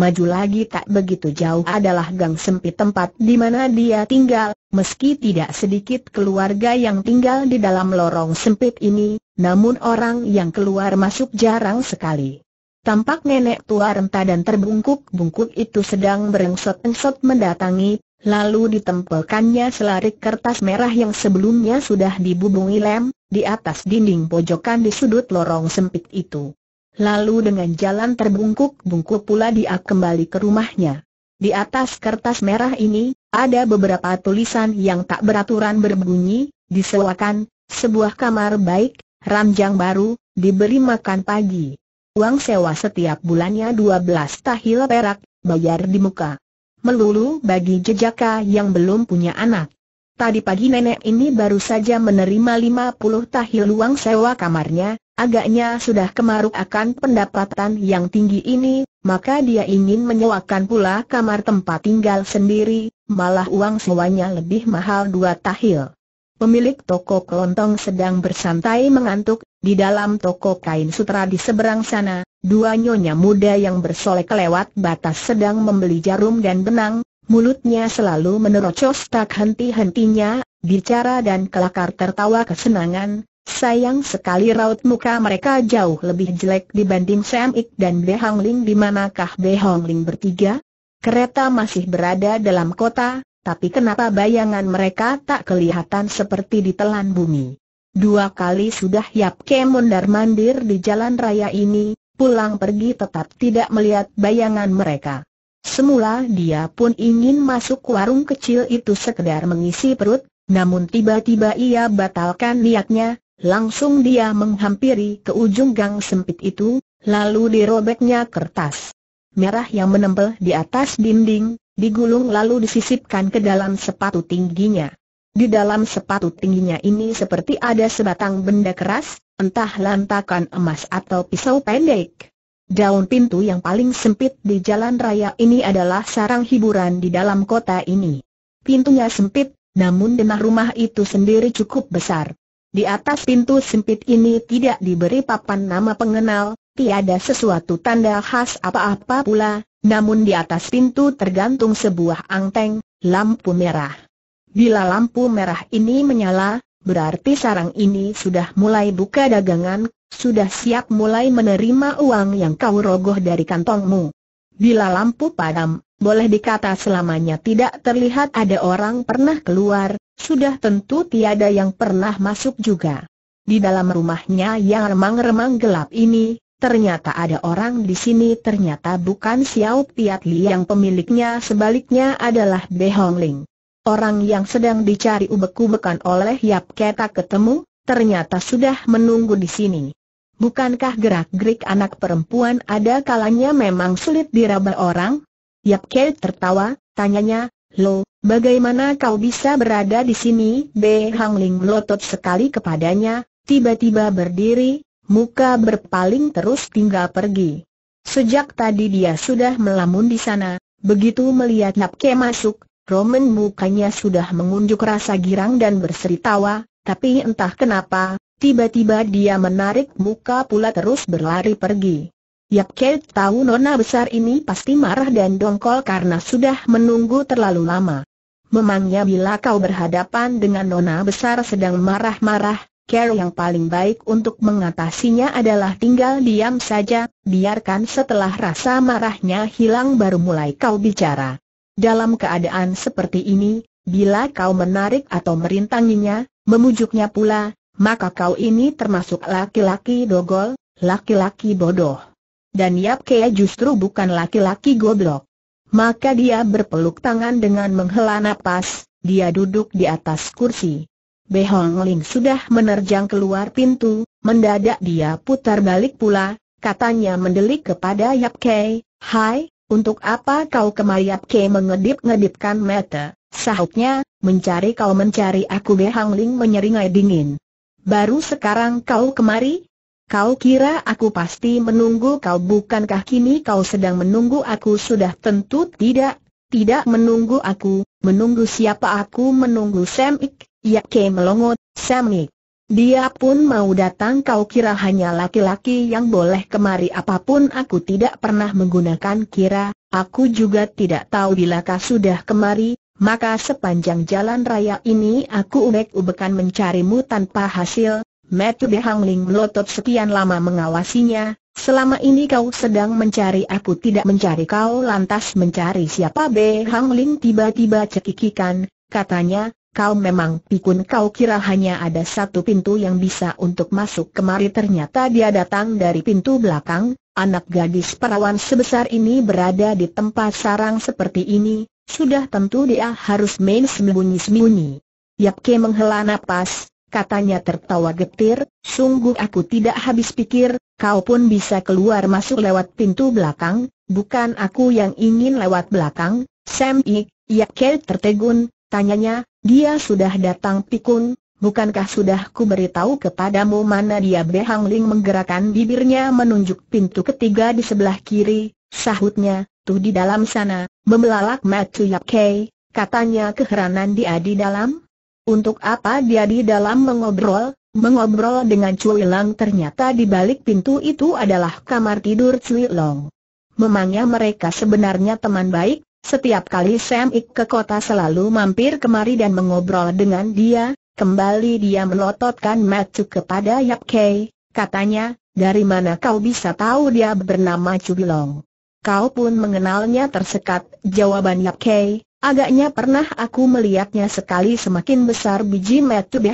Maju lagi tak begitu jauh adalah gang sempit tempat di mana dia tinggal, meski tidak sedikit keluarga yang tinggal di dalam lorong sempit ini, namun orang yang keluar masuk jarang sekali. Tampak nenek tua renta dan terbungkuk-bungkuk itu sedang berengsot-engsot mendatangi, lalu ditempelkannya selarik kertas merah yang sebelumnya sudah dibubungi lem, di atas dinding pojokan di sudut lorong sempit itu. Lalu dengan jalan terbungkuk-bungkuk pula dia kembali ke rumahnya. Di atas kertas merah ini, ada beberapa tulisan yang tak beraturan berbunyi, disewakan, sebuah kamar baik, ranjang baru, diberi makan pagi uang sewa setiap bulannya 12 tahil perak, bayar di muka. Melulu bagi jejaka yang belum punya anak. Tadi pagi nenek ini baru saja menerima 50 tahil uang sewa kamarnya, agaknya sudah kemaruk akan pendapatan yang tinggi ini, maka dia ingin menyewakan pula kamar tempat tinggal sendiri, malah uang sewanya lebih mahal 2 tahil. Pemilik toko kelontong sedang bersantai mengantuk, di dalam toko kain sutra di seberang sana, dua nyonya muda yang bersolek lewat batas sedang membeli jarum dan benang, mulutnya selalu menerocos tak henti-hentinya, bicara dan kelakar tertawa kesenangan, sayang sekali raut muka mereka jauh lebih jelek dibanding Sam Ik dan Hang Ling di manakah Hang Ling bertiga? Kereta masih berada dalam kota, tapi kenapa bayangan mereka tak kelihatan seperti ditelan bumi? Dua kali sudah Yap Ke mondar-mandir di jalan raya ini, pulang pergi tetap tidak melihat bayangan mereka. Semula dia pun ingin masuk warung kecil itu sekedar mengisi perut, namun tiba-tiba ia batalkan niatnya, langsung dia menghampiri ke ujung gang sempit itu, lalu dirobeknya kertas merah yang menempel di atas dinding, digulung lalu disisipkan ke dalam sepatu tingginya. Di dalam sepatu tingginya ini seperti ada sebatang benda keras, entah lantakan emas atau pisau pendek. Daun pintu yang paling sempit di jalan raya ini adalah sarang hiburan di dalam kota ini. Pintunya sempit, namun denah rumah itu sendiri cukup besar. Di atas pintu sempit ini tidak diberi papan nama pengenal, tiada sesuatu tanda khas apa-apa pula, namun di atas pintu tergantung sebuah angteng, lampu merah. Bila lampu merah ini menyala, berarti sarang ini sudah mulai buka dagangan, sudah siap mulai menerima uang yang kau rogoh dari kantongmu. Bila lampu padam, boleh dikata selamanya tidak terlihat ada orang pernah keluar, sudah tentu tiada yang pernah masuk juga. Di dalam rumahnya yang remang-remang gelap ini, Ternyata ada orang di sini ternyata bukan Xiao Piat Li yang pemiliknya sebaliknya adalah Be Hong Ling. Orang yang sedang dicari ubek-ubekan oleh Yap Keta ketemu, ternyata sudah menunggu di sini. Bukankah gerak-gerik anak perempuan ada kalanya memang sulit diraba orang? Yap Keta tertawa, tanyanya, Lo, bagaimana kau bisa berada di sini? Be Hong Ling melotot sekali kepadanya, tiba-tiba berdiri, muka berpaling terus tinggal pergi. Sejak tadi dia sudah melamun di sana, begitu melihat Napke masuk, Roman mukanya sudah mengunjuk rasa girang dan berseri tawa, tapi entah kenapa, tiba-tiba dia menarik muka pula terus berlari pergi. Yapke tahu nona besar ini pasti marah dan dongkol karena sudah menunggu terlalu lama. Memangnya bila kau berhadapan dengan nona besar sedang marah-marah, Cara yang paling baik untuk mengatasinya adalah tinggal diam saja, biarkan setelah rasa marahnya hilang baru mulai kau bicara. Dalam keadaan seperti ini, bila kau menarik atau merintanginya, memujuknya pula, maka kau ini termasuk laki-laki dogol, laki-laki bodoh. Dan Yap Kea justru bukan laki-laki goblok. Maka dia berpeluk tangan dengan menghela napas, dia duduk di atas kursi. Behong Ling sudah menerjang keluar pintu, mendadak dia putar balik pula, katanya mendelik kepada Yap Kei, Hai, untuk apa kau kemari Yap Kei mengedip-ngedipkan mata, sahutnya, mencari kau mencari aku Behong Ling menyeringai dingin. Baru sekarang kau kemari? Kau kira aku pasti menunggu kau bukankah kini kau sedang menunggu aku sudah tentu tidak, tidak menunggu aku, menunggu siapa aku menunggu Ik, ke melongot, Sammy. Dia pun mau datang kau kira hanya laki-laki yang boleh kemari apapun aku tidak pernah menggunakan kira, aku juga tidak tahu bila kau sudah kemari, maka sepanjang jalan raya ini aku ubek-ubekan mencarimu tanpa hasil, Metode Behang Ling melotot sekian lama mengawasinya, selama ini kau sedang mencari aku tidak mencari kau lantas mencari siapa Behang Ling tiba-tiba cekikikan, katanya, Kau memang pikun kau kira hanya ada satu pintu yang bisa untuk masuk kemari ternyata dia datang dari pintu belakang, anak gadis perawan sebesar ini berada di tempat sarang seperti ini, sudah tentu dia harus main sembunyi-sembunyi. Yapke menghela napas, katanya tertawa getir, sungguh aku tidak habis pikir, kau pun bisa keluar masuk lewat pintu belakang, bukan aku yang ingin lewat belakang, Sam Ik, Yapke tertegun, Tanyanya, dia sudah datang pikun, bukankah sudah ku beritahu kepadamu mana dia Behang menggerakkan bibirnya menunjuk pintu ketiga di sebelah kiri, sahutnya, tuh di dalam sana, membelalak Matthew Yap Kei, katanya keheranan dia di dalam. Untuk apa dia di dalam mengobrol, mengobrol dengan Cui Lang ternyata di balik pintu itu adalah kamar tidur Cui Long. Memangnya mereka sebenarnya teman baik, setiap kali Sam Ik ke kota selalu mampir kemari dan mengobrol dengan dia, kembali dia melototkan matu kepada Yap K. katanya, dari mana kau bisa tahu dia bernama Cubilong? Kau pun mengenalnya tersekat, jawaban Yap K. agaknya pernah aku melihatnya sekali semakin besar biji matu di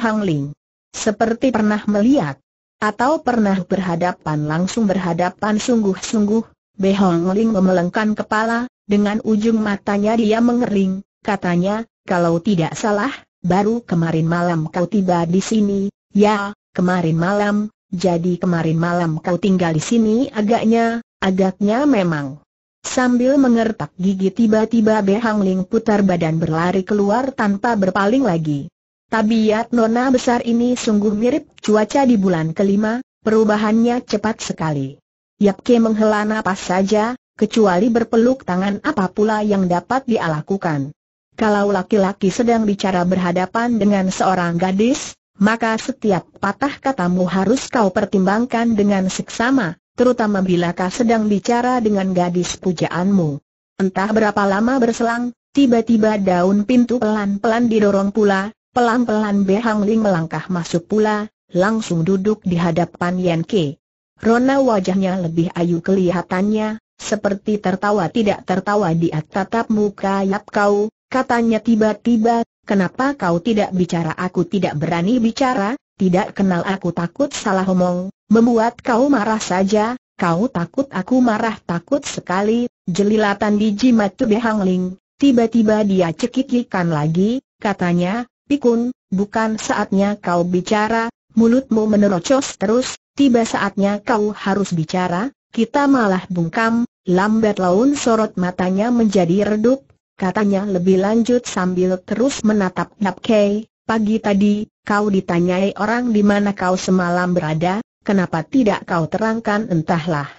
Seperti pernah melihat, atau pernah berhadapan langsung berhadapan sungguh-sungguh, Behong Ling memelengkan kepala, dengan ujung matanya dia mengering, katanya, kalau tidak salah, baru kemarin malam kau tiba di sini, ya, kemarin malam, jadi kemarin malam kau tinggal di sini agaknya, agaknya memang. Sambil mengertak gigi tiba-tiba Behang Ling putar badan berlari keluar tanpa berpaling lagi. Tabiat nona besar ini sungguh mirip cuaca di bulan kelima, perubahannya cepat sekali. Yapke menghela napas saja, kecuali berpeluk tangan apa pula yang dapat dia lakukan. Kalau laki-laki sedang bicara berhadapan dengan seorang gadis, maka setiap patah katamu harus kau pertimbangkan dengan seksama, terutama bila kau sedang bicara dengan gadis pujaanmu. Entah berapa lama berselang, tiba-tiba daun pintu pelan-pelan didorong pula, pelan-pelan Behang Ling melangkah masuk pula, langsung duduk di hadapan Yan Ke. Rona wajahnya lebih ayu kelihatannya, seperti tertawa tidak tertawa dia tatap muka Yap Kau, katanya tiba-tiba, kenapa kau tidak bicara aku tidak berani bicara, tidak kenal aku takut salah omong, membuat kau marah saja, kau takut aku marah takut sekali, jelilatan biji matu behangling, tiba-tiba dia cekikikan lagi, katanya, pikun, bukan saatnya kau bicara, mulutmu menerocos terus, tiba saatnya kau harus bicara, kita malah bungkam, Lambat laun sorot matanya menjadi redup, katanya lebih lanjut sambil terus menatap Nap Kei, pagi tadi, kau ditanyai orang di mana kau semalam berada, kenapa tidak kau terangkan entahlah.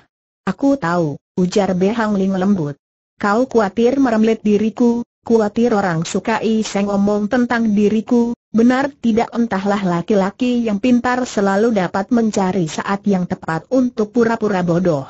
Aku tahu, ujar Behang Ling lembut. Kau khawatir meremlet diriku, khawatir orang suka iseng omong tentang diriku, Benar tidak entahlah laki-laki yang pintar selalu dapat mencari saat yang tepat untuk pura-pura bodoh.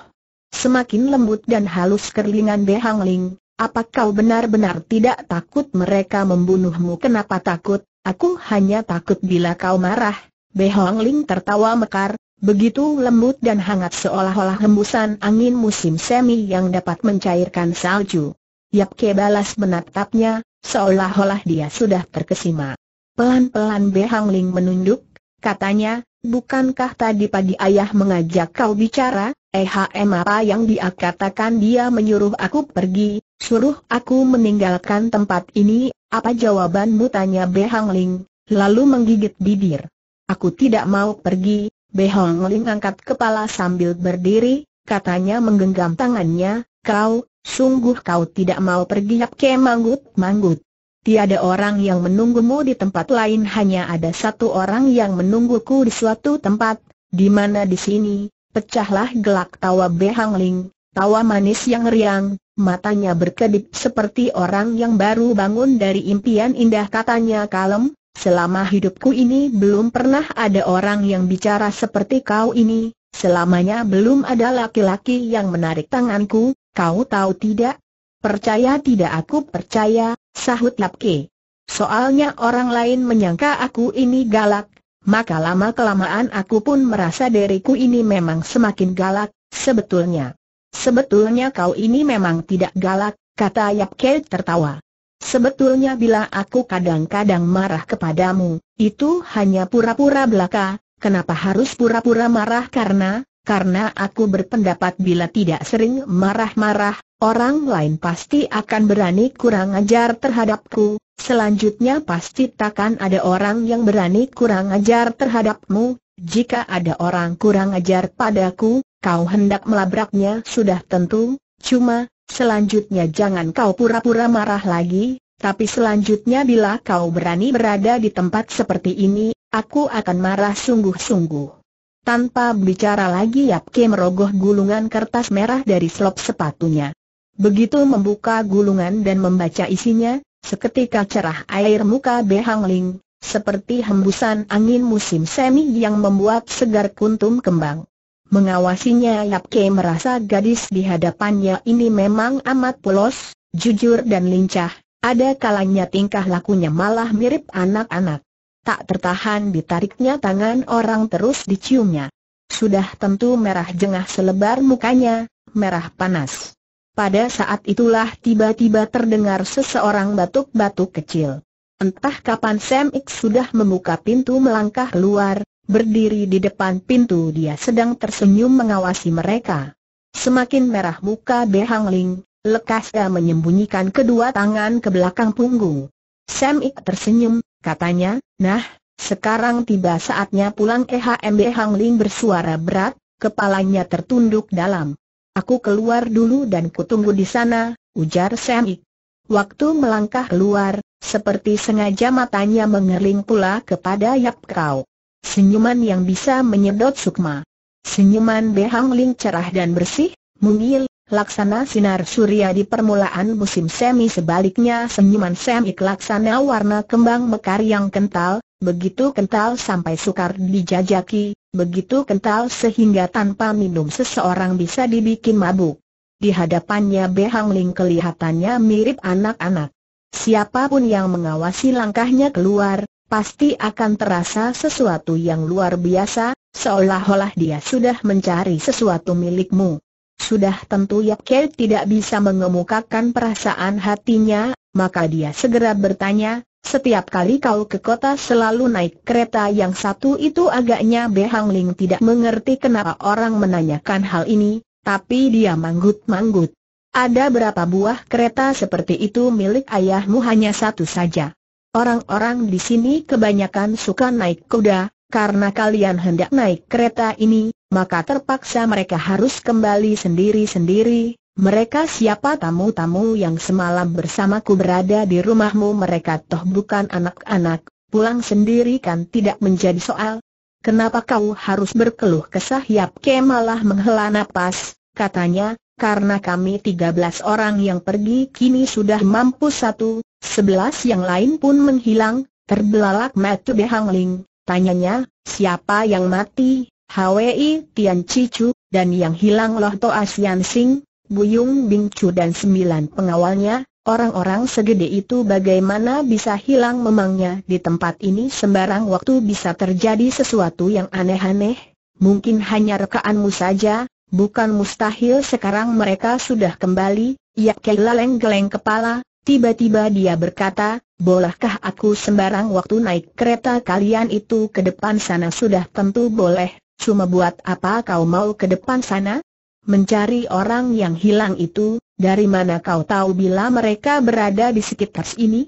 Semakin lembut dan halus kerlingan Behang Ling, apa kau benar-benar tidak takut mereka membunuhmu? Kenapa takut? Aku hanya takut bila kau marah. Behang Ling tertawa mekar, begitu lembut dan hangat seolah-olah hembusan angin musim semi yang dapat mencairkan salju. Yap Ke balas menatapnya, seolah-olah dia sudah terkesima. Pelan-pelan Behang Ling menunduk, katanya, bukankah tadi pagi ayah mengajak kau bicara? ehm apa yang dia katakan dia menyuruh aku pergi, suruh aku meninggalkan tempat ini, apa jawabanmu tanya Behang Ling, lalu menggigit bibir. Aku tidak mau pergi, Behang Ling angkat kepala sambil berdiri, katanya menggenggam tangannya, kau, sungguh kau tidak mau pergi Yap Ke Manggut Manggut. Tiada orang yang menunggumu di tempat lain hanya ada satu orang yang menungguku di suatu tempat, di mana di sini, pecahlah gelak tawa Behang Ling, tawa manis yang riang, matanya berkedip seperti orang yang baru bangun dari impian indah katanya kalem, selama hidupku ini belum pernah ada orang yang bicara seperti kau ini, selamanya belum ada laki-laki yang menarik tanganku, kau tahu tidak? Percaya tidak aku percaya, sahut Lapke. Soalnya orang lain menyangka aku ini galak, maka lama-kelamaan aku pun merasa diriku ini memang semakin galak, sebetulnya. Sebetulnya kau ini memang tidak galak, kata Yap Kei tertawa. Sebetulnya bila aku kadang-kadang marah kepadamu, itu hanya pura-pura belaka, kenapa harus pura-pura marah karena, karena aku berpendapat bila tidak sering marah-marah, orang lain pasti akan berani kurang ajar terhadapku, selanjutnya pasti takkan ada orang yang berani kurang ajar terhadapmu, jika ada orang kurang ajar padaku, kau hendak melabraknya sudah tentu, cuma, selanjutnya jangan kau pura-pura marah lagi, tapi selanjutnya bila kau berani berada di tempat seperti ini, aku akan marah sungguh-sungguh. Tanpa bicara lagi Yap Ke merogoh gulungan kertas merah dari selop sepatunya. Begitu membuka gulungan dan membaca isinya, seketika cerah air muka Behang Ling, seperti hembusan angin musim semi yang membuat segar kuntum kembang. Mengawasinya Yap Ke merasa gadis di hadapannya ini memang amat polos, jujur dan lincah, ada kalanya tingkah lakunya malah mirip anak-anak. Tak tertahan ditariknya tangan orang terus diciumnya. Sudah tentu merah jengah selebar mukanya, merah panas. Pada saat itulah tiba-tiba terdengar seseorang batuk-batuk kecil. Entah kapan Sam X sudah membuka pintu melangkah keluar, berdiri di depan pintu dia sedang tersenyum mengawasi mereka. Semakin merah muka Behang Ling, lekas dia menyembunyikan kedua tangan ke belakang punggung. Sam Ik tersenyum, Katanya, nah, sekarang tiba saatnya pulang EHMB Hang Ling bersuara berat, kepalanya tertunduk dalam. Aku keluar dulu dan kutunggu di sana, ujar Semik. Waktu melangkah keluar, seperti sengaja matanya mengerling pula kepada Yap Kau. Senyuman yang bisa menyedot sukma. Senyuman Behang Ling cerah dan bersih, mungil, Laksana sinar surya di permulaan musim semi sebaliknya senyuman semi laksana warna kembang mekar yang kental, begitu kental sampai sukar dijajaki, begitu kental sehingga tanpa minum seseorang bisa dibikin mabuk. Di hadapannya Behang Ling kelihatannya mirip anak-anak. Siapapun yang mengawasi langkahnya keluar, pasti akan terasa sesuatu yang luar biasa, seolah-olah dia sudah mencari sesuatu milikmu. Sudah tentu Yakel tidak bisa mengemukakan perasaan hatinya, maka dia segera bertanya, setiap kali kau ke kota selalu naik kereta yang satu itu agaknya Behangling tidak mengerti kenapa orang menanyakan hal ini, tapi dia manggut-manggut. Ada berapa buah kereta seperti itu milik ayahmu hanya satu saja. Orang-orang di sini kebanyakan suka naik kuda, karena kalian hendak naik kereta ini, maka terpaksa mereka harus kembali sendiri-sendiri. Mereka siapa tamu-tamu yang semalam bersamaku berada di rumahmu mereka toh bukan anak-anak, pulang sendiri kan tidak menjadi soal. Kenapa kau harus berkeluh kesah Yap Ke malah menghela nafas. katanya, karena kami 13 orang yang pergi kini sudah mampu satu, sebelas yang lain pun menghilang, terbelalak matu Behang Ling, tanyanya, siapa yang mati, Hwi Tian Cicu, dan yang hilang Loh Toa Sian Sing, Buyung Bing Chu dan sembilan pengawalnya, orang-orang segede itu bagaimana bisa hilang memangnya di tempat ini sembarang waktu bisa terjadi sesuatu yang aneh-aneh, mungkin hanya rekaanmu saja, bukan mustahil sekarang mereka sudah kembali, ya Kaila geleng kepala, tiba-tiba dia berkata, Bolehkah aku sembarang waktu naik kereta kalian itu ke depan sana sudah tentu boleh Cuma buat apa kau mau ke depan sana? Mencari orang yang hilang itu, dari mana kau tahu bila mereka berada di sekitar sini?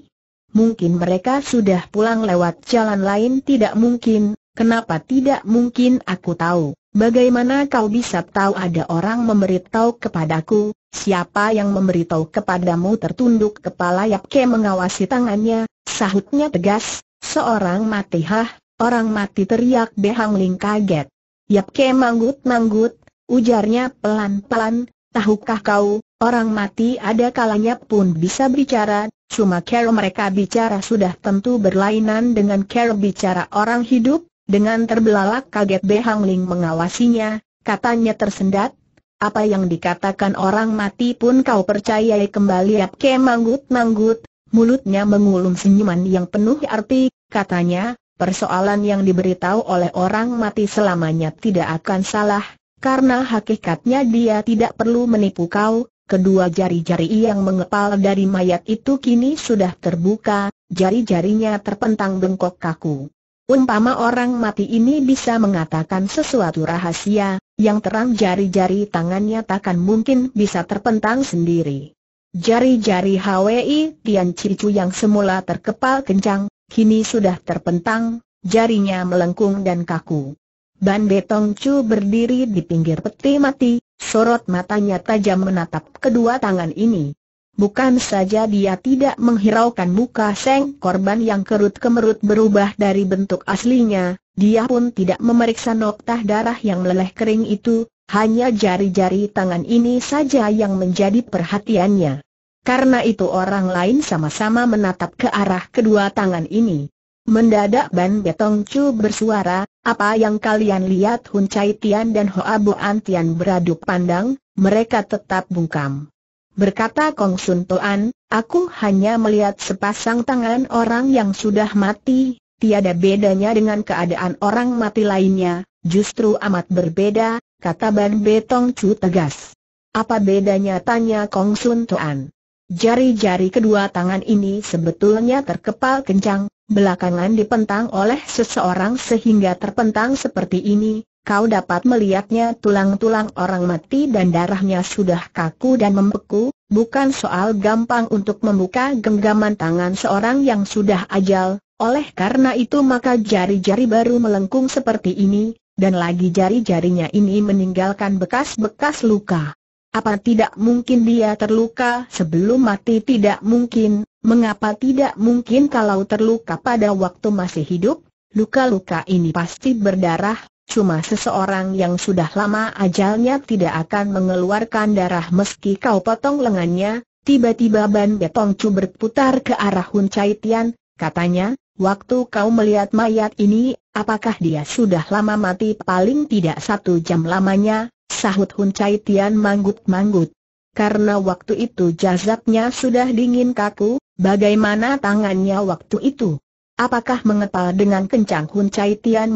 Mungkin mereka sudah pulang lewat jalan lain tidak mungkin, kenapa tidak mungkin aku tahu? Bagaimana kau bisa tahu ada orang memberitahu kepadaku, siapa yang memberitahu kepadamu tertunduk kepala Yap Yapke mengawasi tangannya, sahutnya tegas, seorang mati hah, orang mati teriak Behang Ling kaget ke manggut-manggut, ujarnya pelan-pelan, tahukah kau, orang mati ada kalanya pun bisa bicara, cuma cara mereka bicara sudah tentu berlainan dengan cara bicara orang hidup, dengan terbelalak kaget Behang Ling mengawasinya, katanya tersendat, apa yang dikatakan orang mati pun kau percayai kembali ke manggut-manggut, mulutnya mengulung senyuman yang penuh arti, katanya, persoalan yang diberitahu oleh orang mati selamanya tidak akan salah, karena hakikatnya dia tidak perlu menipu kau, kedua jari-jari yang mengepal dari mayat itu kini sudah terbuka, jari-jarinya terpentang bengkok kaku. Umpama orang mati ini bisa mengatakan sesuatu rahasia, yang terang jari-jari tangannya takkan mungkin bisa terpentang sendiri. Jari-jari HWI Tian Cicu yang semula terkepal kencang, kini sudah terpentang, jarinya melengkung dan kaku. Ban Betong Chu berdiri di pinggir peti mati, sorot matanya tajam menatap kedua tangan ini. Bukan saja dia tidak menghiraukan muka Seng korban yang kerut kemerut berubah dari bentuk aslinya, dia pun tidak memeriksa noktah darah yang meleleh kering itu, hanya jari-jari tangan ini saja yang menjadi perhatiannya. Karena itu orang lain sama-sama menatap ke arah kedua tangan ini. Mendadak Ban Betong Chu bersuara, apa yang kalian lihat Hun Chai Tian dan Hoa Buan Tian beradu pandang, mereka tetap bungkam. Berkata Kong Sun Toan, aku hanya melihat sepasang tangan orang yang sudah mati, tiada bedanya dengan keadaan orang mati lainnya, justru amat berbeda, kata Ban Betong Chu tegas. Apa bedanya tanya Kong Sun Toan? Jari-jari kedua tangan ini sebetulnya terkepal kencang, belakangan dipentang oleh seseorang sehingga terpentang seperti ini, kau dapat melihatnya tulang-tulang orang mati dan darahnya sudah kaku dan membeku, bukan soal gampang untuk membuka genggaman tangan seorang yang sudah ajal, oleh karena itu maka jari-jari baru melengkung seperti ini, dan lagi jari-jarinya ini meninggalkan bekas-bekas luka. Apa tidak mungkin dia terluka sebelum mati? Tidak mungkin, mengapa tidak mungkin kalau terluka pada waktu masih hidup? Luka-luka ini pasti berdarah, cuma seseorang yang sudah lama ajalnya tidak akan mengeluarkan darah meski kau potong lengannya. Tiba-tiba Ban Betong Chu berputar ke arah Hun Chai Tian, katanya, waktu kau melihat mayat ini, apakah dia sudah lama mati? Paling tidak satu jam lamanya, Sahut Hun Chai Tian manggut-manggut. Karena waktu itu jazatnya sudah dingin kaku, bagaimana tangannya waktu itu? Apakah mengepal dengan kencang Hun Chai Tian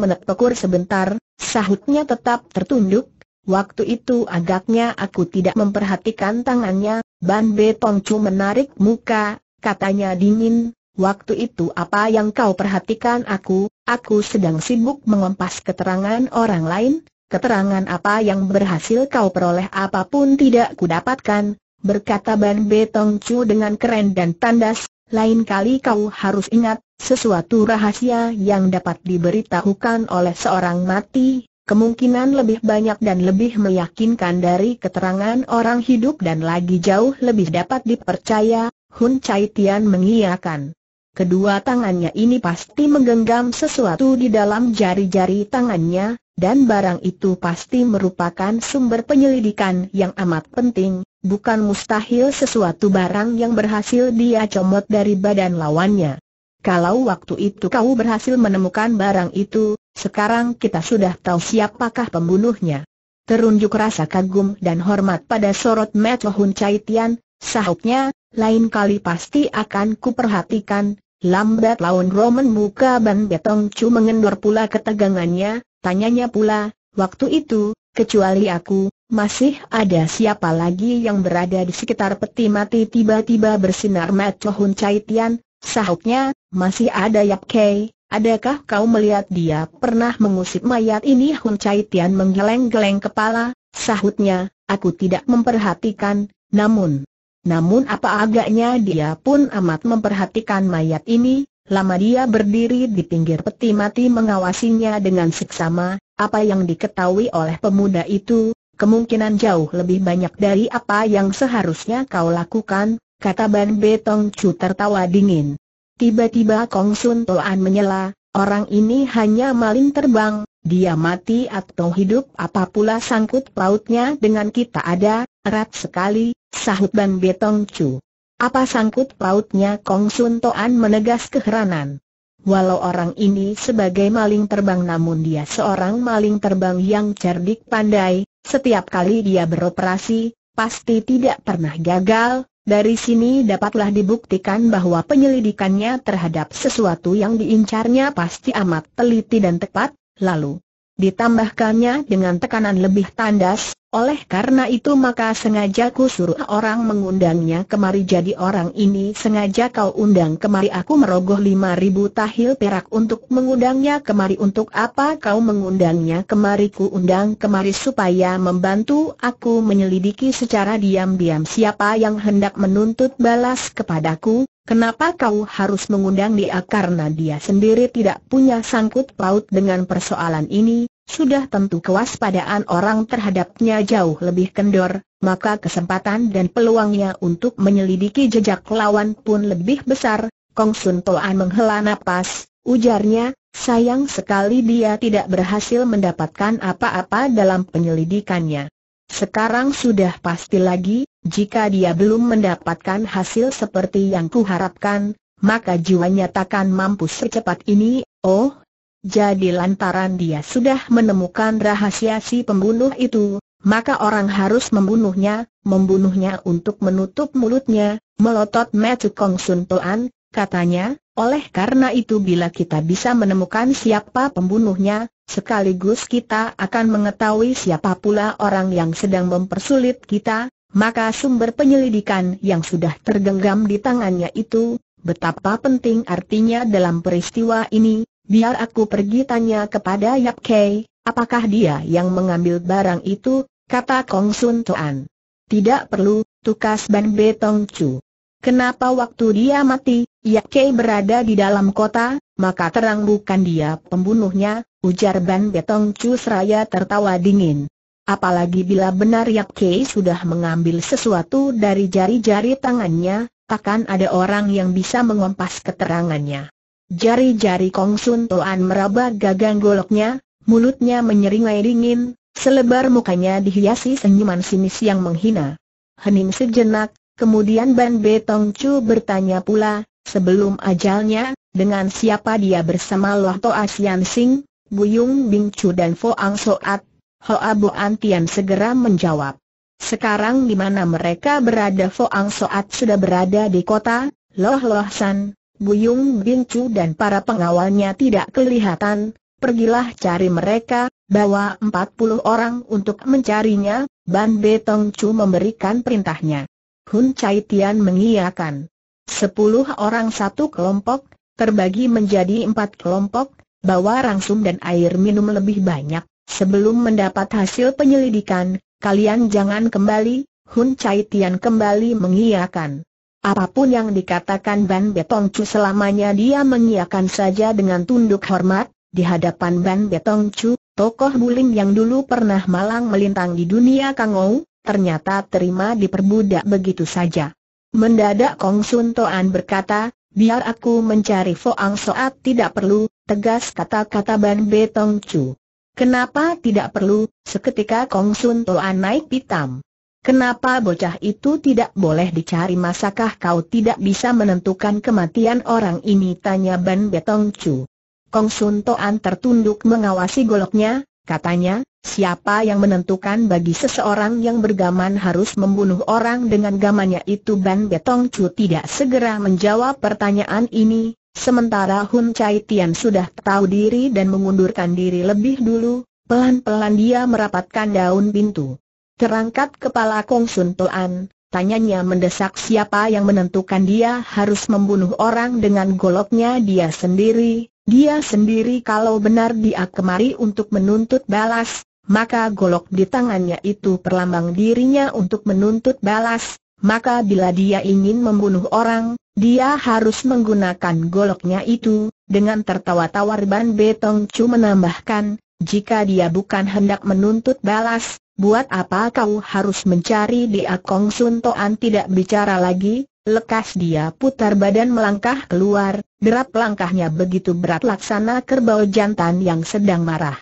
sebentar, sahutnya tetap tertunduk. Waktu itu agaknya aku tidak memperhatikan tangannya, Ban Be Tong Chu menarik muka, katanya dingin. Waktu itu apa yang kau perhatikan aku, aku sedang sibuk mengempas keterangan orang lain, Keterangan apa yang berhasil kau peroleh apapun tidak kudapatkan, berkata Ban Betong Chu dengan keren dan tandas, lain kali kau harus ingat, sesuatu rahasia yang dapat diberitahukan oleh seorang mati, kemungkinan lebih banyak dan lebih meyakinkan dari keterangan orang hidup dan lagi jauh lebih dapat dipercaya, Hun Chai Tian mengiyakan. Kedua tangannya ini pasti menggenggam sesuatu di dalam jari-jari tangannya, dan barang itu pasti merupakan sumber penyelidikan yang amat penting, bukan mustahil sesuatu barang yang berhasil dia comot dari badan lawannya. Kalau waktu itu kau berhasil menemukan barang itu, sekarang kita sudah tahu siapakah pembunuhnya. Terunjuk rasa kagum dan hormat pada sorot Mat Hun Chai Tian, sahutnya, lain kali pasti akan kuperhatikan, lambat laun Roman muka Ban Betong Chu mengendor pula ketegangannya, tanyanya pula, waktu itu, kecuali aku, masih ada siapa lagi yang berada di sekitar peti mati tiba-tiba bersinar mata Hun Chai Tian, sahutnya, masih ada Yap Kei, adakah kau melihat dia pernah mengusip mayat ini Hun Chai Tian menggeleng-geleng kepala, sahutnya, aku tidak memperhatikan, namun, namun apa agaknya dia pun amat memperhatikan mayat ini, lama dia berdiri di pinggir peti mati mengawasinya dengan seksama, apa yang diketahui oleh pemuda itu, kemungkinan jauh lebih banyak dari apa yang seharusnya kau lakukan, kata Ban Betong Chu tertawa dingin. Tiba-tiba Kong Sun Toan menyela, orang ini hanya maling terbang, dia mati atau hidup apa pula sangkut pautnya dengan kita ada, erat sekali, sahut Ban Betong Chu. Apa sangkut pautnya Kong Sun Toan menegas keheranan. Walau orang ini sebagai maling terbang namun dia seorang maling terbang yang cerdik pandai, setiap kali dia beroperasi, pasti tidak pernah gagal, dari sini dapatlah dibuktikan bahwa penyelidikannya terhadap sesuatu yang diincarnya pasti amat teliti dan tepat, Lalu, ditambahkannya dengan tekanan lebih tandas, oleh karena itu maka sengaja ku suruh orang mengundangnya kemari jadi orang ini sengaja kau undang kemari aku merogoh lima ribu tahil perak untuk mengundangnya kemari untuk apa kau mengundangnya kemari ku undang kemari supaya membantu aku menyelidiki secara diam-diam siapa yang hendak menuntut balas kepadaku Kenapa kau harus mengundang dia karena dia sendiri tidak punya sangkut paut dengan persoalan ini, sudah tentu kewaspadaan orang terhadapnya jauh lebih kendor, maka kesempatan dan peluangnya untuk menyelidiki jejak lawan pun lebih besar. Kong Sun Toan menghela napas, ujarnya, sayang sekali dia tidak berhasil mendapatkan apa-apa dalam penyelidikannya. Sekarang sudah pasti lagi, jika dia belum mendapatkan hasil seperti yang kuharapkan, maka jiwanya takkan mampu secepat ini, oh. Jadi lantaran dia sudah menemukan rahasia si pembunuh itu, maka orang harus membunuhnya, membunuhnya untuk menutup mulutnya, melotot Metu Kong Sun Toan, katanya, oleh karena itu bila kita bisa menemukan siapa pembunuhnya, sekaligus kita akan mengetahui siapa pula orang yang sedang mempersulit kita, maka sumber penyelidikan yang sudah tergenggam di tangannya itu, betapa penting artinya dalam peristiwa ini, biar aku pergi tanya kepada Yap Kei, apakah dia yang mengambil barang itu, kata Kong Sun Tuan. Tidak perlu, tukas Ban Betong Chu. Kenapa waktu dia mati, Yap Kei berada di dalam kota, maka terang bukan dia pembunuhnya, ujar Ban Betong Chu seraya tertawa dingin. Apalagi bila benar Yap Kei sudah mengambil sesuatu dari jari-jari tangannya, takkan ada orang yang bisa mengompas keterangannya. Jari-jari Kong Sun Toan meraba gagang goloknya, mulutnya menyeringai dingin, selebar mukanya dihiasi senyuman sinis yang menghina. Hening sejenak, kemudian Ban Be Tong Chu bertanya pula, sebelum ajalnya, dengan siapa dia bersama Loh Toa Sian Sing, Bu Buyung Bing Chu dan Fo Ang Soat, Hoa Abu Antian segera menjawab. Sekarang di mana mereka berada Foang Soat sudah berada di kota, Loh Loh San, Buyung Bin Chu dan para pengawalnya tidak kelihatan, pergilah cari mereka, bawa 40 orang untuk mencarinya, Ban Betong Chu memberikan perintahnya. Hun Chai Tian mengiyakan. Sepuluh orang satu kelompok, terbagi menjadi empat kelompok, bawa rangsum dan air minum lebih banyak. Sebelum mendapat hasil penyelidikan, kalian jangan kembali, Hun Chai Tian kembali mengiyakan. Apapun yang dikatakan Ban Betong Chu selamanya dia mengiyakan saja dengan tunduk hormat, di hadapan Ban Betong Chu, tokoh bulim yang dulu pernah malang melintang di dunia Kangou, ternyata terima diperbudak begitu saja. Mendadak Kong Sun Toan berkata, biar aku mencari Foang Soat tidak perlu, tegas kata-kata Ban Betong Chu. Kenapa tidak perlu, seketika Kong Sun Toan naik pitam. Kenapa bocah itu tidak boleh dicari masakah kau tidak bisa menentukan kematian orang ini tanya Ban Betong Chu. Kong Sun Toan tertunduk mengawasi goloknya, katanya, siapa yang menentukan bagi seseorang yang bergaman harus membunuh orang dengan gamannya itu Ban Betong Chu tidak segera menjawab pertanyaan ini, Sementara Hun Chai Tian sudah tahu diri dan mengundurkan diri lebih dulu, pelan-pelan dia merapatkan daun pintu. Terangkat kepala Kong Sun Toan, tanyanya mendesak siapa yang menentukan dia harus membunuh orang dengan goloknya dia sendiri, dia sendiri kalau benar dia kemari untuk menuntut balas, maka golok di tangannya itu perlambang dirinya untuk menuntut balas, maka bila dia ingin membunuh orang, dia harus menggunakan goloknya itu, dengan tertawa tawar Ban Betong Chu menambahkan, jika dia bukan hendak menuntut balas, buat apa kau harus mencari dia Kong Sun Toan tidak bicara lagi, lekas dia putar badan melangkah keluar, derap langkahnya begitu berat laksana kerbau jantan yang sedang marah.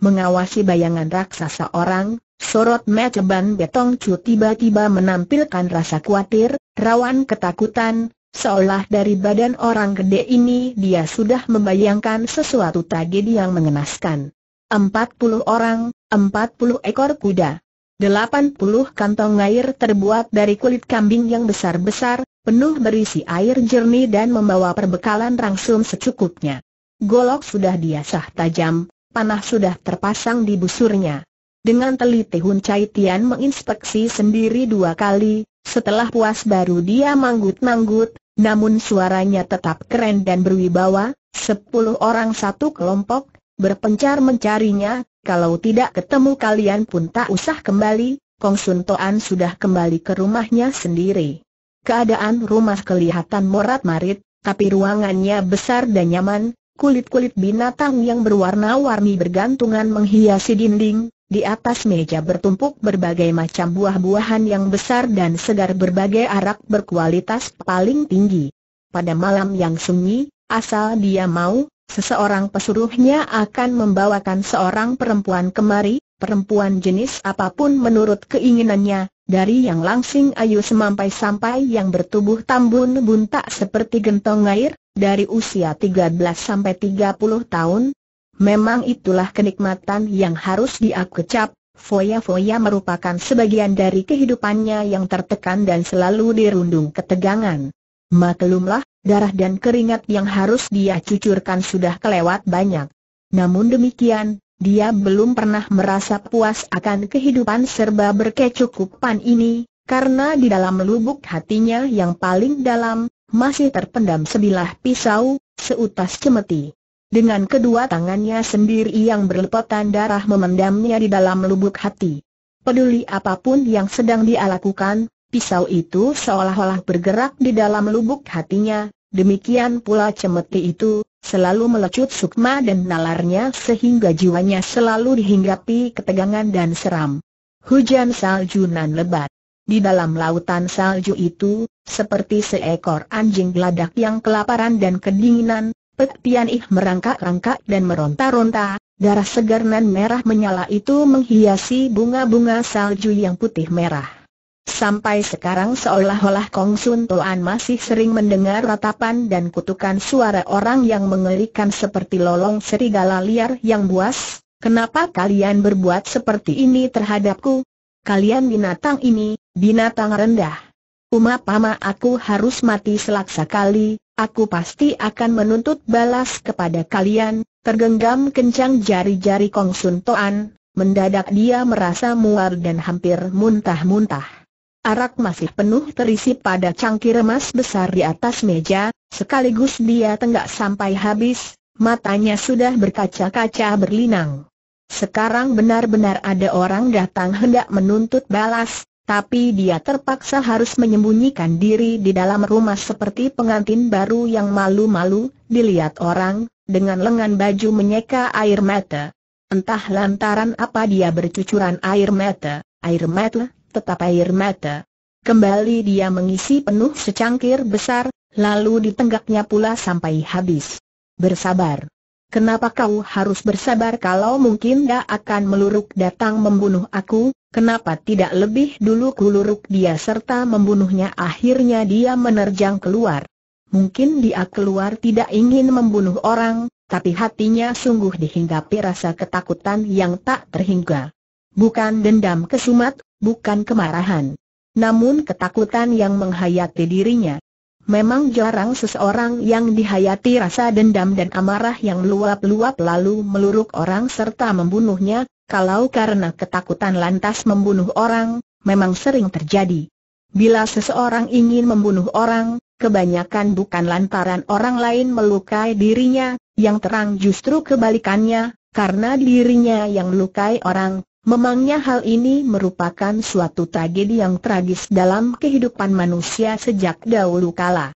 Mengawasi bayangan raksasa orang, Sorot meceban Betong cu tiba-tiba menampilkan rasa khawatir, rawan ketakutan, seolah dari badan orang gede ini dia sudah membayangkan sesuatu tragedi yang mengenaskan. Empat puluh orang, empat puluh ekor kuda. delapan puluh kantong air terbuat dari kulit kambing yang besar-besar, penuh berisi air jernih dan membawa perbekalan rangsum secukupnya. Golok sudah diasah tajam, panah sudah terpasang di busurnya. Dengan teliti Hun Chai Tian menginspeksi sendiri dua kali, setelah puas baru dia manggut-manggut, namun suaranya tetap keren dan berwibawa, sepuluh orang satu kelompok, berpencar mencarinya, kalau tidak ketemu kalian pun tak usah kembali, Kong Sun Toan sudah kembali ke rumahnya sendiri. Keadaan rumah kelihatan morat-marit, tapi ruangannya besar dan nyaman, Kulit-kulit binatang yang berwarna-warni bergantungan menghiasi dinding, di atas meja bertumpuk berbagai macam buah-buahan yang besar dan segar berbagai arak berkualitas paling tinggi. Pada malam yang sunyi, asal dia mau, seseorang pesuruhnya akan membawakan seorang perempuan kemari, perempuan jenis apapun menurut keinginannya, dari yang langsing ayu semampai sampai yang bertubuh tambun buntak seperti gentong air, dari usia 13 sampai 30 tahun. Memang itulah kenikmatan yang harus dia kecap, foya-foya merupakan sebagian dari kehidupannya yang tertekan dan selalu dirundung ketegangan. Maklumlah, darah dan keringat yang harus dia cucurkan sudah kelewat banyak. Namun demikian, dia belum pernah merasa puas akan kehidupan serba berkecukupan ini, karena di dalam lubuk hatinya yang paling dalam, masih terpendam sebilah pisau, seutas cemeti. Dengan kedua tangannya sendiri yang berlepotan darah memendamnya di dalam lubuk hati. Peduli apapun yang sedang dia lakukan, pisau itu seolah-olah bergerak di dalam lubuk hatinya, demikian pula cemeti itu, selalu melecut sukma dan nalarnya sehingga jiwanya selalu dihinggapi ketegangan dan seram. Hujan salju nan lebat. Di dalam lautan salju itu, seperti seekor anjing geladak yang kelaparan dan kedinginan, Pek Tian Ih merangkak-rangkak dan meronta-ronta, darah segar nan merah menyala itu menghiasi bunga-bunga salju yang putih merah. Sampai sekarang seolah-olah Kong Sun Toan masih sering mendengar ratapan dan kutukan suara orang yang mengerikan seperti lolong serigala liar yang buas, Kenapa kalian berbuat seperti ini terhadapku? Kalian binatang ini, binatang rendah pama aku harus mati selaksa kali, aku pasti akan menuntut balas kepada kalian, tergenggam kencang jari-jari Kong Sun Toan, mendadak dia merasa mual dan hampir muntah-muntah. Arak masih penuh terisi pada cangkir emas besar di atas meja, sekaligus dia tenggak sampai habis, matanya sudah berkaca-kaca berlinang. Sekarang benar-benar ada orang datang hendak menuntut balas, tapi dia terpaksa harus menyembunyikan diri di dalam rumah seperti pengantin baru yang malu-malu, dilihat orang, dengan lengan baju menyeka air mata. Entah lantaran apa dia bercucuran air mata, air mata, tetap air mata. Kembali dia mengisi penuh secangkir besar, lalu ditenggaknya pula sampai habis. Bersabar. Kenapa kau harus bersabar kalau mungkin dia akan meluruk datang membunuh aku? Kenapa tidak lebih dulu kuluruk dia serta membunuhnya akhirnya dia menerjang keluar? Mungkin dia keluar tidak ingin membunuh orang, tapi hatinya sungguh dihinggapi rasa ketakutan yang tak terhingga. Bukan dendam kesumat, bukan kemarahan. Namun ketakutan yang menghayati dirinya. Memang jarang seseorang yang dihayati rasa dendam dan amarah yang luap luap lalu meluruk orang serta membunuhnya, kalau karena ketakutan lantas membunuh orang, memang sering terjadi. Bila seseorang ingin membunuh orang, kebanyakan bukan lantaran orang lain melukai dirinya, yang terang justru kebalikannya, karena dirinya yang melukai orang, Memangnya hal ini merupakan suatu tragedi yang tragis dalam kehidupan manusia sejak dahulu kala.